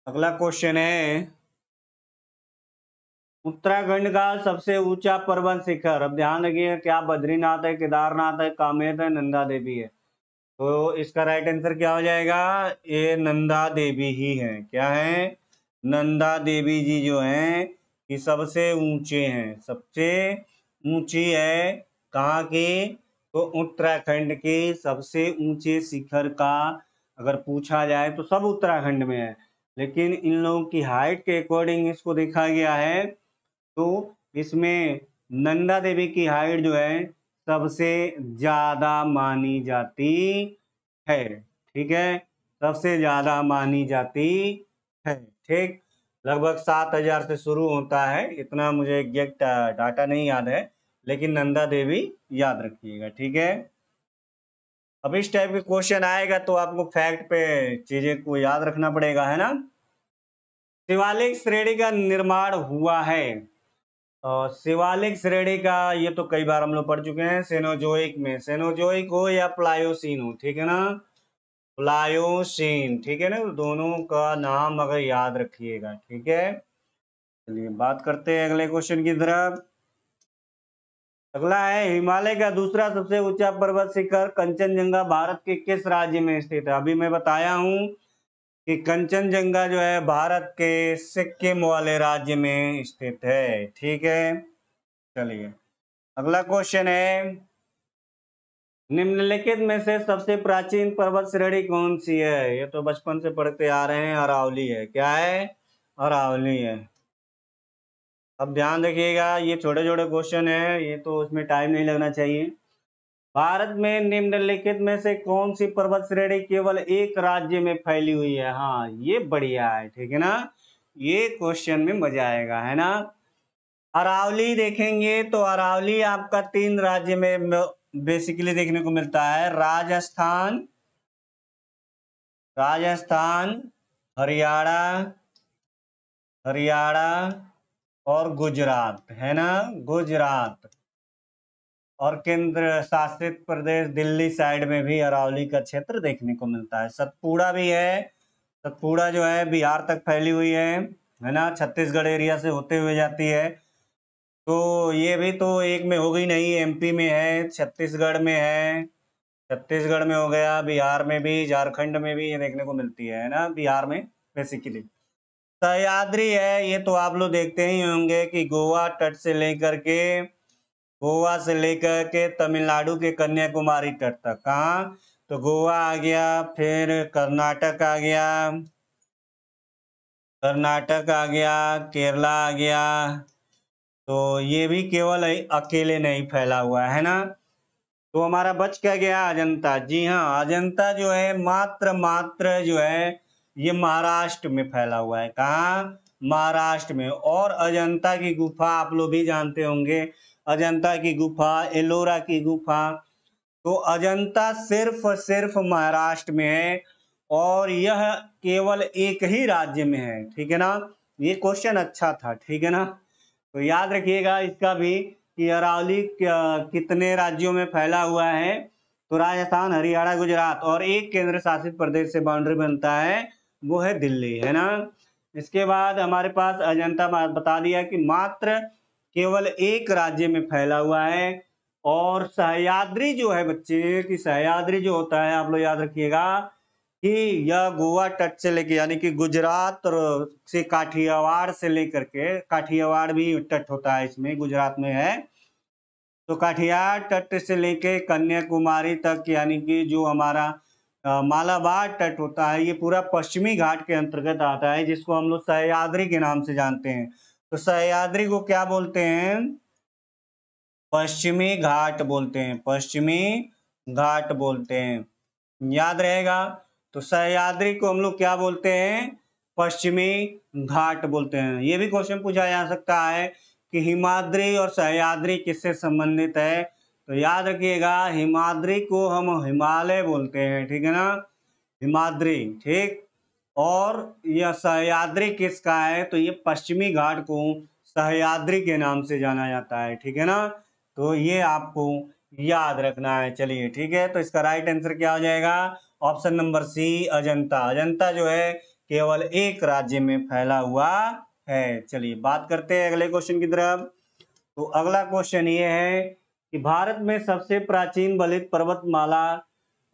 अगला क्वेश्चन है उत्तराखंड का सबसे ऊंचा पर्वत शिखर अब ध्यान रखिए क्या बद्रीनाथ है केदारनाथ है कामेत है नंदा देवी है तो इसका राइट आंसर क्या हो जाएगा ये नंदा देवी ही है क्या है नंदा देवी जी जो हैं कि सबसे ऊंचे हैं सबसे ऊंची है कहाँ के तो उत्तराखंड के सबसे ऊंचे शिखर का अगर पूछा जाए तो सब उत्तराखंड में है लेकिन इन लोगों की हाइट के अकॉर्डिंग इसको देखा गया है तो इसमें नंदा देवी की हाइट जो है सबसे ज़्यादा मानी जाती है ठीक है सबसे ज़्यादा मानी जाती है ठीक लगभग सात हजार से शुरू होता है इतना मुझे एग्जैक्ट डाटा नहीं याद है लेकिन नंदा देवी याद रखिएगा ठीक है अब इस टाइप के क्वेश्चन आएगा तो आपको फैक्ट पे चीजें को याद रखना पड़ेगा है ना शिवालिक श्रेणी का निर्माण हुआ है और शिवालिक श्रेणी का ये तो कई बार हम लोग पढ़ चुके हैं सेनोजोइक में सेनोजोइक हो या प्लायोसिन हो ठीक है ना प्लायोसिन ठीक है ना दोनों का नाम अगर याद रखिएगा ठीक है चलिए बात करते हैं अगले क्वेश्चन की तरफ अगला है हिमालय का दूसरा सबसे ऊंचा पर्वत शिखर कंचनजंगा भारत के किस राज्य में स्थित है अभी मैं बताया हूँ कि कंचनजंगा जो है भारत के सिक्किम वाले राज्य में स्थित है ठीक है चलिए अगला क्वेश्चन है निम्नलिखित में से सबसे प्राचीन पर्वत श्रेणी कौन सी है ये तो बचपन से पढ़ते आ रहे हैं अरावली है क्या है अरावली है अब ध्यान रखिएगा ये छोटे छोटे क्वेश्चन है ये तो उसमें टाइम नहीं लगना चाहिए भारत में निम्नलिखित में से कौन सी पर्वत श्रेणी केवल एक राज्य में फैली हुई है हाँ ये बढ़िया है ठीक है ना ये क्वेश्चन में मजा आएगा है ना अरावली देखेंगे तो अरावली आपका तीन राज्य में बेसिकली देखने को मिलता है राजस्थान राजस्थान हरियाणा हरियाणा और गुजरात है ना गुजरात और केंद्र शासित प्रदेश दिल्ली साइड में भी अरावली का क्षेत्र देखने को मिलता है सतपुड़ा भी है सतपुड़ा जो है बिहार तक फैली हुई है है ना छत्तीसगढ़ एरिया से होते हुए जाती है तो ये भी तो एक में हो गई नहीं एमपी में है छत्तीसगढ़ में है छत्तीसगढ़ में हो गया बिहार में भी झारखंड में भी ये देखने को मिलती है ना बिहार में बेसिकली सह्याद्री है ये तो आप लोग देखते ही होंगे कि गोवा तट से लेकर के गोवा से लेकर के तमिलनाडु के कन्याकुमारी तट तक कहाँ तो गोवा आ गया फिर कर्नाटक आ गया कर्नाटक आ गया केरला आ गया तो ये भी केवल अकेले नहीं फैला हुआ है ना तो हमारा बच क्या गया अजंता जी हाँ अजंता जो है मात्र मात्र जो है ये महाराष्ट्र में फैला हुआ है कहाँ महाराष्ट्र में और अजंता की गुफा आप लोग भी जानते होंगे अजंता की गुफा एलोरा की गुफा तो अजंता सिर्फ सिर्फ महाराष्ट्र में है और यह केवल एक ही राज्य में है ठीक है ना ये क्वेश्चन अच्छा था ठीक है ना तो याद रखिएगा इसका भी कि अरावली कितने राज्यों में फैला हुआ है तो राजस्थान हरियाणा गुजरात और एक केंद्र शासित प्रदेश से बाउंड्री बनता है वो है दिल्ली है ना इसके बाद हमारे पास अजंता बता दिया कि मात्र केवल एक राज्य में फैला हुआ है और सहयाद्री जो है बच्चे की सहयाद्री जो होता है आप लोग याद रखिएगा कि यह गोवा तट से लेके यानी कि गुजरात से काठियावाड़ से लेकर के काठियावाड़ भी तट होता है इसमें गुजरात में है तो काठियावाड़ तट से लेके कन्याकुमारी तक यानी कि जो हमारा मालाबार तट होता है ये पूरा पश्चिमी घाट के अंतर्गत आता है जिसको हम लोग सहयाद्री के नाम से जानते हैं तो सहयाद्री को क्या बोलते हैं पश्चिमी घाट बोलते हैं पश्चिमी घाट बोलते हैं याद रहेगा तो सहयाद्री को हम लोग क्या बोलते हैं पश्चिमी घाट बोलते हैं ये भी क्वेश्चन पूछा जा सकता है कि हिमाद्री और सहयाद्री किससे संबंधित है तो याद रखिएगा हिमाद्री को हम हिमालय बोलते हैं ठीक है ना हिमाद्री ठीक और यह सहयाद्री किसका है तो ये पश्चिमी घाट को सहयाद्री के नाम से जाना जाता है ठीक है ना तो ये आपको याद रखना है चलिए ठीक है तो इसका राइट आंसर क्या हो जाएगा option number C Ajanta Ajanta जो है केवल एक राज्य में फैला हुआ है चलिए बात करते हैं अगले क्वेश्चन की तरफ तो अगला क्वेश्चन ये है कि भारत में सबसे प्राचीन बलित पर्वतमाला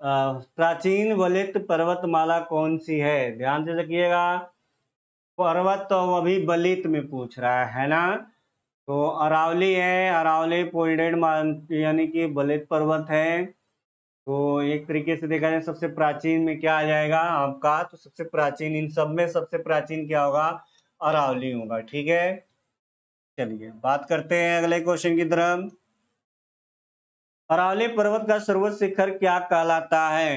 प्राचीन वलित पर्वतमाला कौन सी है ध्यान से रखिएगा पर्वत तो अभी बलित में पूछ रहा है ना तो अरावली है अरावली फोल्डेड यानी कि बलित पर्वत है तो एक तरीके से देखा जाए सबसे प्राचीन में क्या आ जाएगा आपका तो सबसे प्राचीन इन सब में सबसे प्राचीन क्या होगा अरावली होगा ठीक है चलिए बात करते हैं अगले क्वेश्चन की तरफ अरावली पर्वत का सर्वोच्च शिखर क्या कहलाता है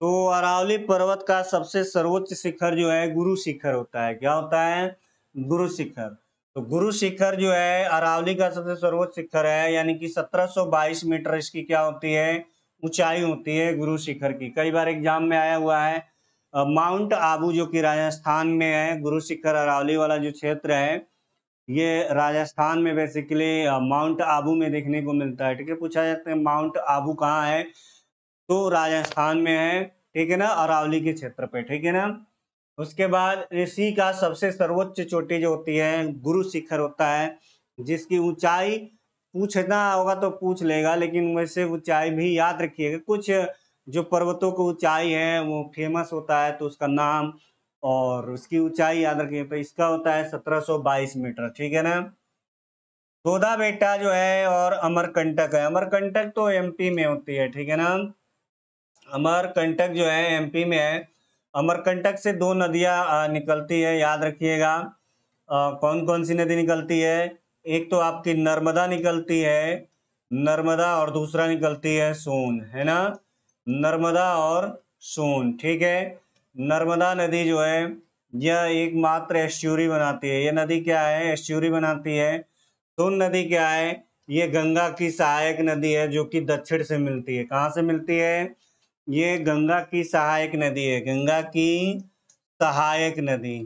तो अरावली पर्वत का सबसे सर्वोच्च शिखर जो है गुरु शिखर होता है क्या होता है गुरु शिखर तो गुरु शिखर जो है अरावली का सबसे सर्वोच्च शिखर है यानी कि 1722 मीटर इसकी क्या होती है ऊंचाई होती है गुरु शिखर की कई बार एग्जाम में आया हुआ है माउंट आबू जो कि राजस्थान में है गुरु शिखर अरावली वाला जो क्षेत्र है ये राजस्थान में बेसिकली माउंट आबू में देखने को मिलता है ठीक है पूछा जाता है माउंट आबू कहाँ है तो राजस्थान में है ठीक है ना अरावली के क्षेत्र पे ठीक है ना उसके बाद ऋषि का सबसे सर्वोच्च चोटी जो होती है गुरु शिखर होता है जिसकी ऊंचाई पूछना होगा तो पूछ लेगा लेकिन वैसे ऊंचाई भी याद रखिएगा कुछ जो पर्वतों की ऊंचाई है वो फेमस होता है तो उसका नाम और उसकी ऊंचाई याद रखिए तो इसका होता है 1722 मीटर ठीक है ना गोदा बेटा जो है और अमरकंटक है अमरकंटक तो एमपी में होती है ठीक है ना अमरकंटक जो है एमपी में है अमरकंटक से दो नदियां निकलती है याद रखिएगा कौन कौन सी नदी निकलती है एक तो आपकी नर्मदा निकलती है नर्मदा और दूसरा निकलती है सोन है ना नर्मदा और सोन ठीक है नर्मदा नदी जो है यह एकमात्र एश्चूरी बनाती है यह नदी क्या है एश्चूरी बनाती है सोन नदी क्या है ये गंगा की सहायक नदी है जो कि दक्षिण से मिलती है कहाँ से मिलती है ये गंगा की सहायक नदी है गंगा की सहायक नदी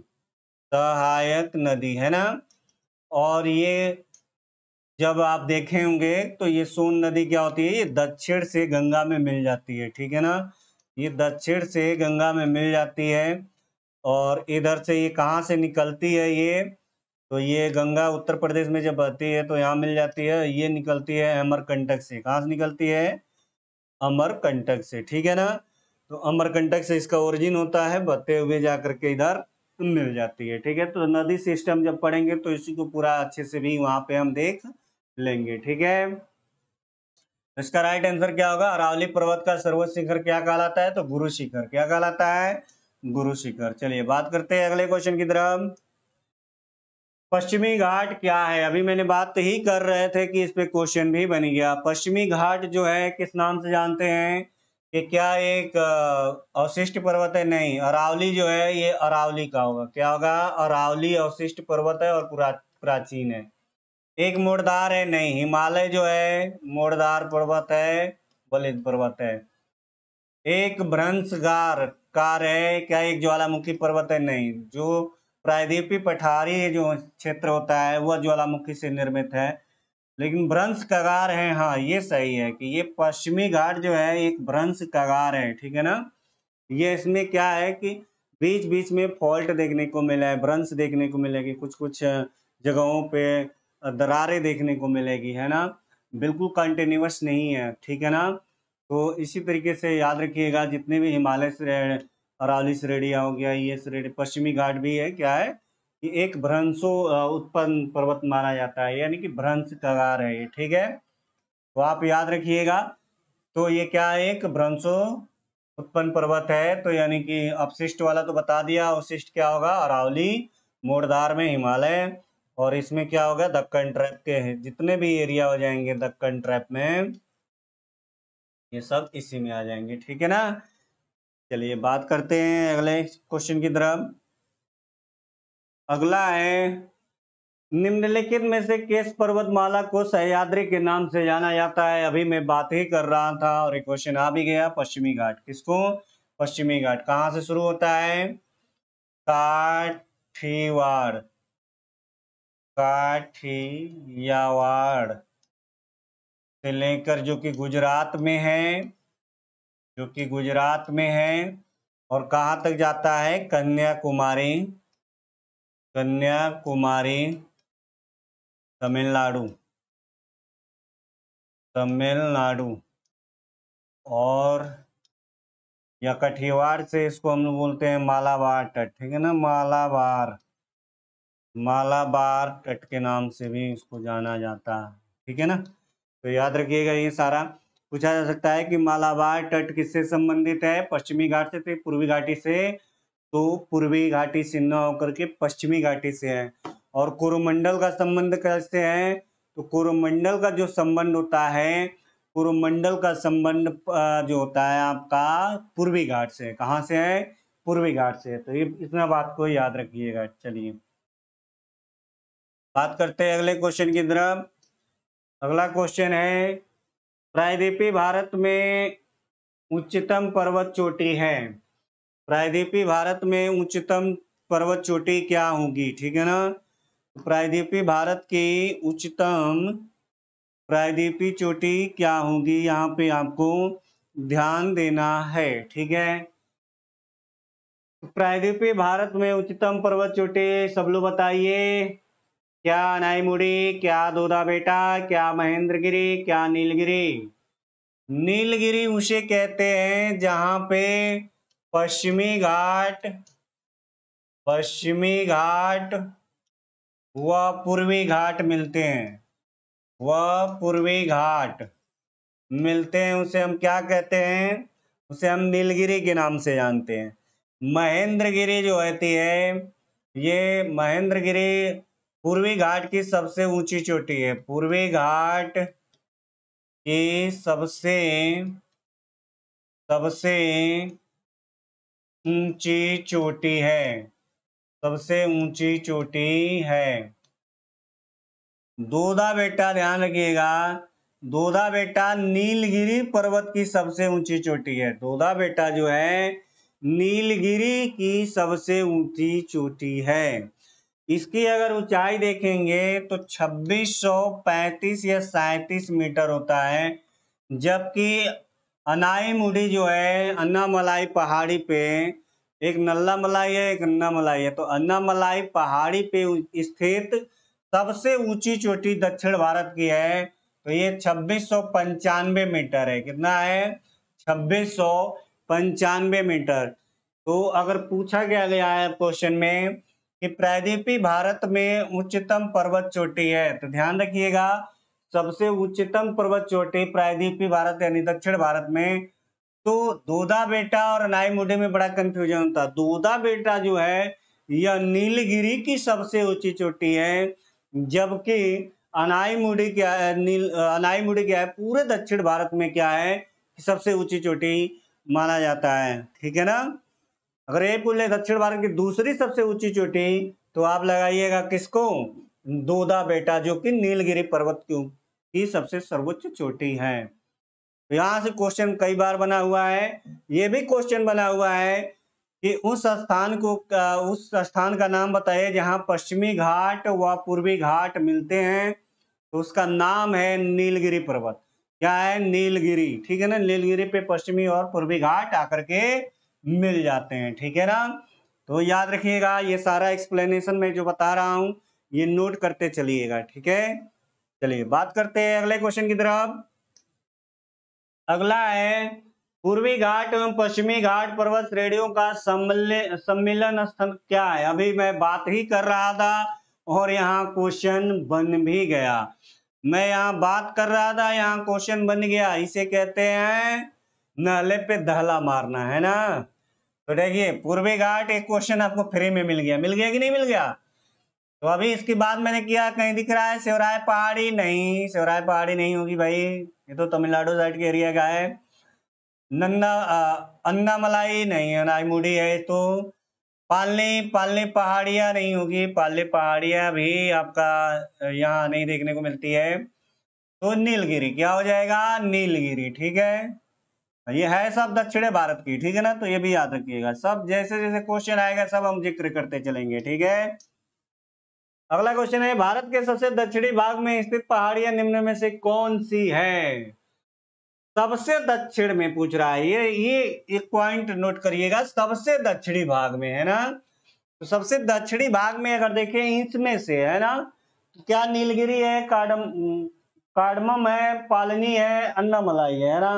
सहायक नदी है ना और ये जब आप देखे होंगे तो ये सोन नदी क्या होती है ये दक्षिण से गंगा में मिल जाती है ठीक है ना ये दक्षिण से गंगा में मिल जाती है और इधर से ये कहाँ से निकलती है ये तो ये गंगा उत्तर प्रदेश में जब बहती है तो यहाँ मिल जाती है ये निकलती है अमरकंटक से कहाँ से निकलती है अमरकंटक से ठीक है ना तो अमरकंटक से इसका ओरिजिन होता है बहते हुए जा करके इधर मिल जाती है ठीक है तो नदी सिस्टम जब पढ़ेंगे तो इसी को पूरा अच्छे से भी वहाँ पे हम देख लेंगे ठीक है इसका राइट आंसर क्या होगा अरावली पर्वत का सर्वोच्च शिखर क्या कहलाता है तो गुरु शिखर क्या कहलाता है गुरु शिखर चलिए बात करते हैं अगले क्वेश्चन की तरफ पश्चिमी घाट क्या है अभी मैंने बात ही कर रहे थे कि इस पे क्वेश्चन भी बन गया पश्चिमी घाट जो है किस नाम से जानते हैं कि क्या एक अवशिष्ट पर्वत है नहीं अरावली जो है ये अरावली का होगा क्या होगा अरावली अवशिष्ट पर्वत है और प्राचीन है एक मोड़दार है नहीं हिमालय जो है मोड़दार पर्वत है बलिद पर्वत है एक भ्रंशगार कार है क्या एक ज्वालामुखी पर्वत है नहीं जो प्रायद्वीपी पठारी जो क्षेत्र होता है वह ज्वालामुखी से निर्मित है लेकिन भ्रंश कगार है हाँ ये सही है कि ये पश्चिमी घाट जो है एक भ्रंश कगार है ठीक है ना ये इसमें क्या है कि बीच बीच में फॉल्ट देखने को मिला है भ्रंश देखने को मिलेगी कुछ कुछ जगहों पे दरारें देखने को मिलेगी है ना बिल्कुल कंटिन्यूस नहीं है ठीक है ना तो इसी तरीके से याद रखिएगा जितने भी हिमालय अरावली श्रेणिया हो गया ये श्रेणी पश्चिमी घाट भी है क्या है कि एक भ्रंशो उत्पन्न पर्वत माना जाता है यानी कि भ्रंश कगार है ये ठीक है तो आप याद रखिएगा तो ये क्या है एक भ्रंशो उत्पन्न पर्वत है तो यानी कि अपशिष्ट वाला तो बता दिया अवशिष्ट क्या होगा अरावली मोड़दार में हिमालय और इसमें क्या होगा दक्कन ट्रैप के हैं जितने भी एरिया हो जाएंगे दक्कन ट्रैप में ये सब इसी में आ जाएंगे ठीक है ना चलिए बात करते हैं अगले क्वेश्चन की तरफ अगला है निम्नलिखित में से केस पर्वतमाला को सहयाद्री के नाम से जाना जाता है अभी मैं बात ही कर रहा था और एक क्वेश्चन आ भी गया पश्चिमी घाट किसको पश्चिमी घाट कहाँ से शुरू होता है काठीवाड़ काठियावाड़ से लेकर जो कि गुजरात में है जो कि गुजरात में है और कहाँ तक जाता है कन्याकुमारी कन्याकुमारी तमिलनाडु तमिलनाडु और या कठिवाड़ से इसको हम लोग बोलते हैं मालाबार तट ठीक है ना मालाबार मालाबार तट के नाम से भी इसको जाना जाता है ठीक है ना तो याद रखिएगा ये सारा पूछा जा सकता है कि मालाबार तट किससे संबंधित है पश्चिमी घाट से पूर्वी घाटी से तो पूर्वी घाटी न होकर के पश्चिमी घाटी से है और कुरुमंडल का संबंध कैसे है तो कुरुमंडल का जो संबंध होता है कुरुमंडल का संबंध जो होता है आपका पूर्वी घाट से कहाँ से है पूर्वी घाट से तो ये इतना बात को याद रखिएगा चलिए बात करते हैं अगले क्वेश्चन की तरफ अगला क्वेश्चन है प्रायद्वीपी भारत में उच्चतम पर्वत चोटी है प्रायद्वीपी भारत में उच्चतम पर्वत चोटी क्या होगी ठीक है ना प्रायद्वीपी भारत की उच्चतम प्रायद्वीपी चोटी क्या होगी यहाँ पे आपको ध्यान देना है ठीक है प्रायद्वीपी भारत में उच्चतम पर्वत चोटी सब लोग बताइए क्या नाईमुडी क्या दोदा बेटा क्या महेंद्रगिरी क्या नीलगिरी नीलगिरी उसे कहते हैं जहां पे पश्चिमी घाट पश्चिमी घाट व पूर्वी घाट मिलते हैं व पूर्वी घाट मिलते हैं उसे हम क्या कहते हैं उसे हम नीलगिरी के नाम से जानते हैं महेंद्रगिरी जो होती है ये महेंद्रगिरी पूर्वी घाट की सबसे ऊंची चोटी है पूर्वी घाट की सबसे सबसे ऊंची चोटी है सबसे ऊंची चोटी है दोदा बेटा ध्यान रखिएगा दोदा बेटा नीलगिरी पर्वत की सबसे ऊंची चोटी है दोदा बेटा जो है नीलगिरी की सबसे ऊंची चोटी है इसकी अगर ऊंचाई देखेंगे तो 2635 या सैतीस मीटर होता है जबकि मुढ़ी जो है अन्ना मलाई पहाड़ी पे एक नल्ला मलाई है एक अन्ना मलाई है तो अन्ना मलाई पहाड़ी पे स्थित सबसे ऊंची चोटी दक्षिण भारत की है तो ये छब्बीस मीटर है कितना है छब्बीस मीटर तो अगर पूछा गया गया है क्वेश्चन में कि प्रायद्वीपी भारत में उच्चतम पर्वत चोटी है तो ध्यान रखिएगा सबसे उच्चतम पर्वत चोटी प्रायद्वीपी भारत यानी दक्षिण भारत में तो दोदा बेटा और नाई मुडे में बड़ा कंफ्यूजन होता दोदा बेटा जो है यह नीलगिरी की सबसे ऊंची चोटी है जबकि अनाई मुडी क्या है नील अनाई मुडी क्या है पूरे दक्षिण भारत में क्या है सबसे ऊंची चोटी माना जाता है ठीक है ना अगर ये पूछ दक्षिण भारत की दूसरी सबसे ऊंची चोटी तो आप लगाइएगा किसको दोदा बेटा जो कि नीलगिरी पर्वत क्यों की सबसे सर्वोच्च चोटी है यहां से क्वेश्चन कई बार बना हुआ है ये भी क्वेश्चन बना हुआ है कि उस स्थान को उस स्थान का नाम बताइए जहाँ पश्चिमी घाट व पूर्वी घाट मिलते हैं तो उसका नाम है नीलगिरी पर्वत क्या है नीलगिरी ठीक है ना नीलगिरी पे पश्चिमी और पूर्वी घाट आकर के मिल जाते हैं ठीक है ना तो याद रखिएगा ये सारा एक्सप्लेनेशन मैं जो बता रहा हूँ ये नोट करते चलिएगा ठीक है चलिए बात करते हैं अगले क्वेश्चन की तरफ अगला है पूर्वी घाट एवं पश्चिमी घाट पर्वत श्रेणियों का सम्मिलन स्थल क्या है अभी मैं बात ही कर रहा था और यहाँ क्वेश्चन बन भी गया मैं यहाँ बात कर रहा था यहाँ क्वेश्चन बन गया इसे कहते हैं नाले पे दहला मारना है ना तो देखिए पूर्वी घाट एक क्वेश्चन आपको फ्री में मिल गया मिल गया कि नहीं मिल गया तो अभी इसके बाद मैंने किया कहीं दिख रहा है सेवराय पहाड़ी नहीं सेवराय पहाड़ी नहीं होगी भाई ये तो तमिलनाडु साइड के एरिया का है नंदा अन्ना मलाई नहीं अनाईमुडी है तो पालने पालने पहाड़िया नहीं होगी पालने पहाड़िया भी आपका यहाँ नहीं देखने को मिलती है तो नीलगिरी क्या हो जाएगा नीलगिरी ठीक है ये है सब दक्षिण भारत की ठीक है ना तो ये भी याद रखिएगा सब जैसे जैसे क्वेश्चन आएगा सब हम जिक्र करते चलेंगे ठीक है अगला क्वेश्चन है भारत के सबसे दक्षिणी भाग में स्थित पहाड़ियां निम्न में से कौन सी है सबसे दक्षिण में पूछ रहा है ये ये एक पॉइंट नोट करिएगा सबसे दक्षिणी भाग में है ना तो सबसे दक्षिणी भाग में अगर देखे इसमें से है ना क्या नीलगिरी है काडम कार्डमम है पालनी है अन्नामलाई है ना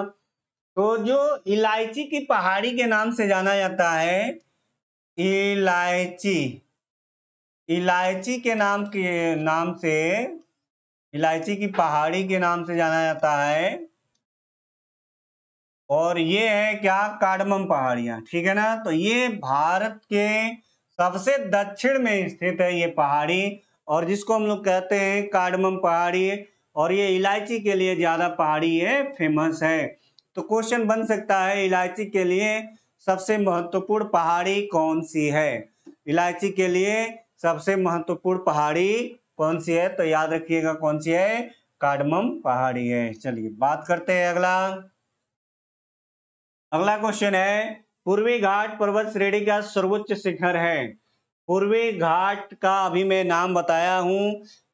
तो जो इलायची की पहाड़ी के नाम से जाना जाता है इलायची इलायची के नाम के नाम से इलायची की पहाड़ी के नाम से जाना जाता है और ये है क्या कार्डमम पहाड़ियां ठीक है ना तो ये भारत के सबसे दक्षिण में स्थित है ये पहाड़ी और जिसको हम लोग कहते हैं कार्डमम पहाड़ी और ये इलायची के लिए ज़्यादा पहाड़ी है फेमस है तो क्वेश्चन बन सकता है इलायची के लिए सबसे महत्वपूर्ण पहाड़ी कौन सी है इलायची के लिए सबसे महत्वपूर्ण पहाड़ी कौन सी है तो याद रखिएगा कौन सी है कार्डमम पहाड़ी है चलिए बात करते हैं अगला अगला क्वेश्चन है पूर्वी घाट पर्वत श्रेणी का सर्वोच्च शिखर है पूर्वी घाट का अभी मैं नाम बताया हूं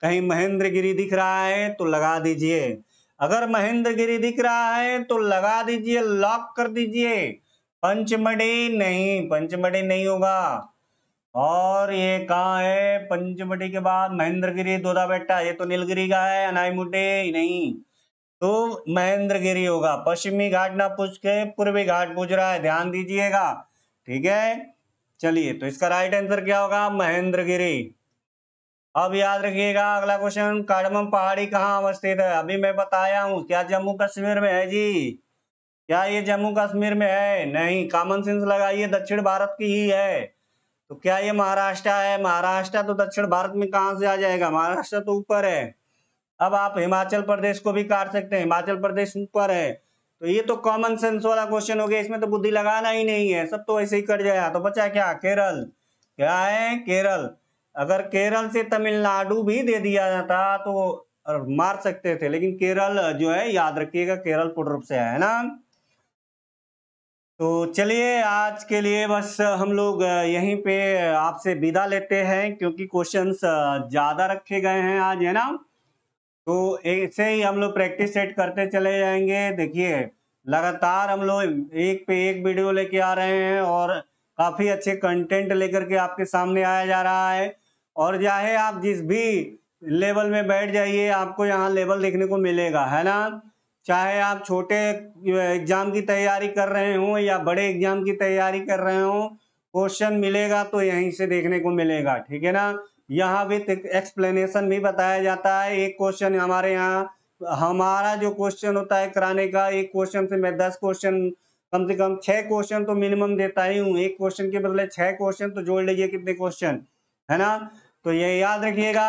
कहीं महेंद्र गिरी दिख रहा है तो लगा दीजिए अगर महेंद्र दिख रहा है तो लगा दीजिए लॉक कर दीजिए पंचमढ़ी नहीं पंचमढ़ी नहीं होगा और ये कहाँ है पंचमढ़ी के बाद महेंद्रगिरी दोदा बेटा ये तो नीलगिरी का है अनाईमुटे नहीं तो महेंद्रगिरी होगा पश्चिमी घाट ना पूछ के पूर्वी घाट पूछ रहा है ध्यान दीजिएगा ठीक है चलिए तो इसका राइट आंसर क्या होगा महेंद्रगिरी अब याद रखिएगा अगला क्वेश्चन कड़म पहाड़ी कहाँ अवस्थित है अभी मैं बताया हूँ क्या जम्मू कश्मीर में है जी क्या ये जम्मू कश्मीर में है नहीं कॉमन सेंस लगाइए दक्षिण भारत की ही है तो क्या ये महाराष्ट्र है महाराष्ट्र तो दक्षिण भारत में कहाँ से आ जाएगा महाराष्ट्र तो ऊपर है अब आप हिमाचल प्रदेश को भी काट सकते हैं हिमाचल प्रदेश ऊपर है तो ये तो कॉमन सेंस वाला क्वेश्चन हो गया इसमें तो बुद्धि लगाना ही नहीं है सब तो ऐसे ही कट जाएगा तो बचा क्या केरल क्या है केरल अगर केरल से तमिलनाडु भी दे दिया जाता तो मार सकते थे लेकिन केरल जो है याद रखिएगा केरल पूर्ण रूप से है ना तो चलिए आज के लिए बस हम लोग यहीं पे आपसे विदा लेते हैं क्योंकि क्वेश्चंस ज़्यादा रखे गए हैं आज है ना तो ऐसे ही हम लोग प्रैक्टिस सेट करते चले जाएंगे देखिए लगातार हम लोग एक पे एक वीडियो लेके आ रहे हैं और काफ़ी अच्छे कंटेंट लेकर के आपके सामने आया जा रहा है और चाहे आप जिस भी लेवल में बैठ जाइए आपको यहाँ लेवल देखने को मिलेगा है ना चाहे आप छोटे एग्ज़ाम की तैयारी कर रहे हों या बड़े एग्ज़ाम की तैयारी कर रहे हों क्वेश्चन मिलेगा तो यहीं से देखने को मिलेगा ठीक है ना यहाँ विथ एक्सप्लेनेशन भी बताया जाता है एक क्वेश्चन हमारे यहाँ हमारा जो क्वेश्चन होता है कराने का एक क्वेश्चन से मैं दस क्वेश्चन कम से कम छः क्वेश्चन तो मिनिमम देता ही हूँ एक क्वेश्चन के बदले छः क्वेश्चन तो जोड़ लीजिए कितने क्वेश्चन है ना तो ये याद रखिएगा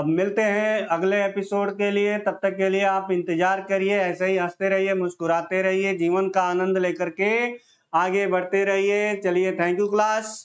अब मिलते हैं अगले एपिसोड के लिए तब तक के लिए आप इंतजार करिए ऐसे ही हंसते रहिए मुस्कुराते रहिए जीवन का आनंद लेकर के आगे बढ़ते रहिए चलिए थैंक यू क्लास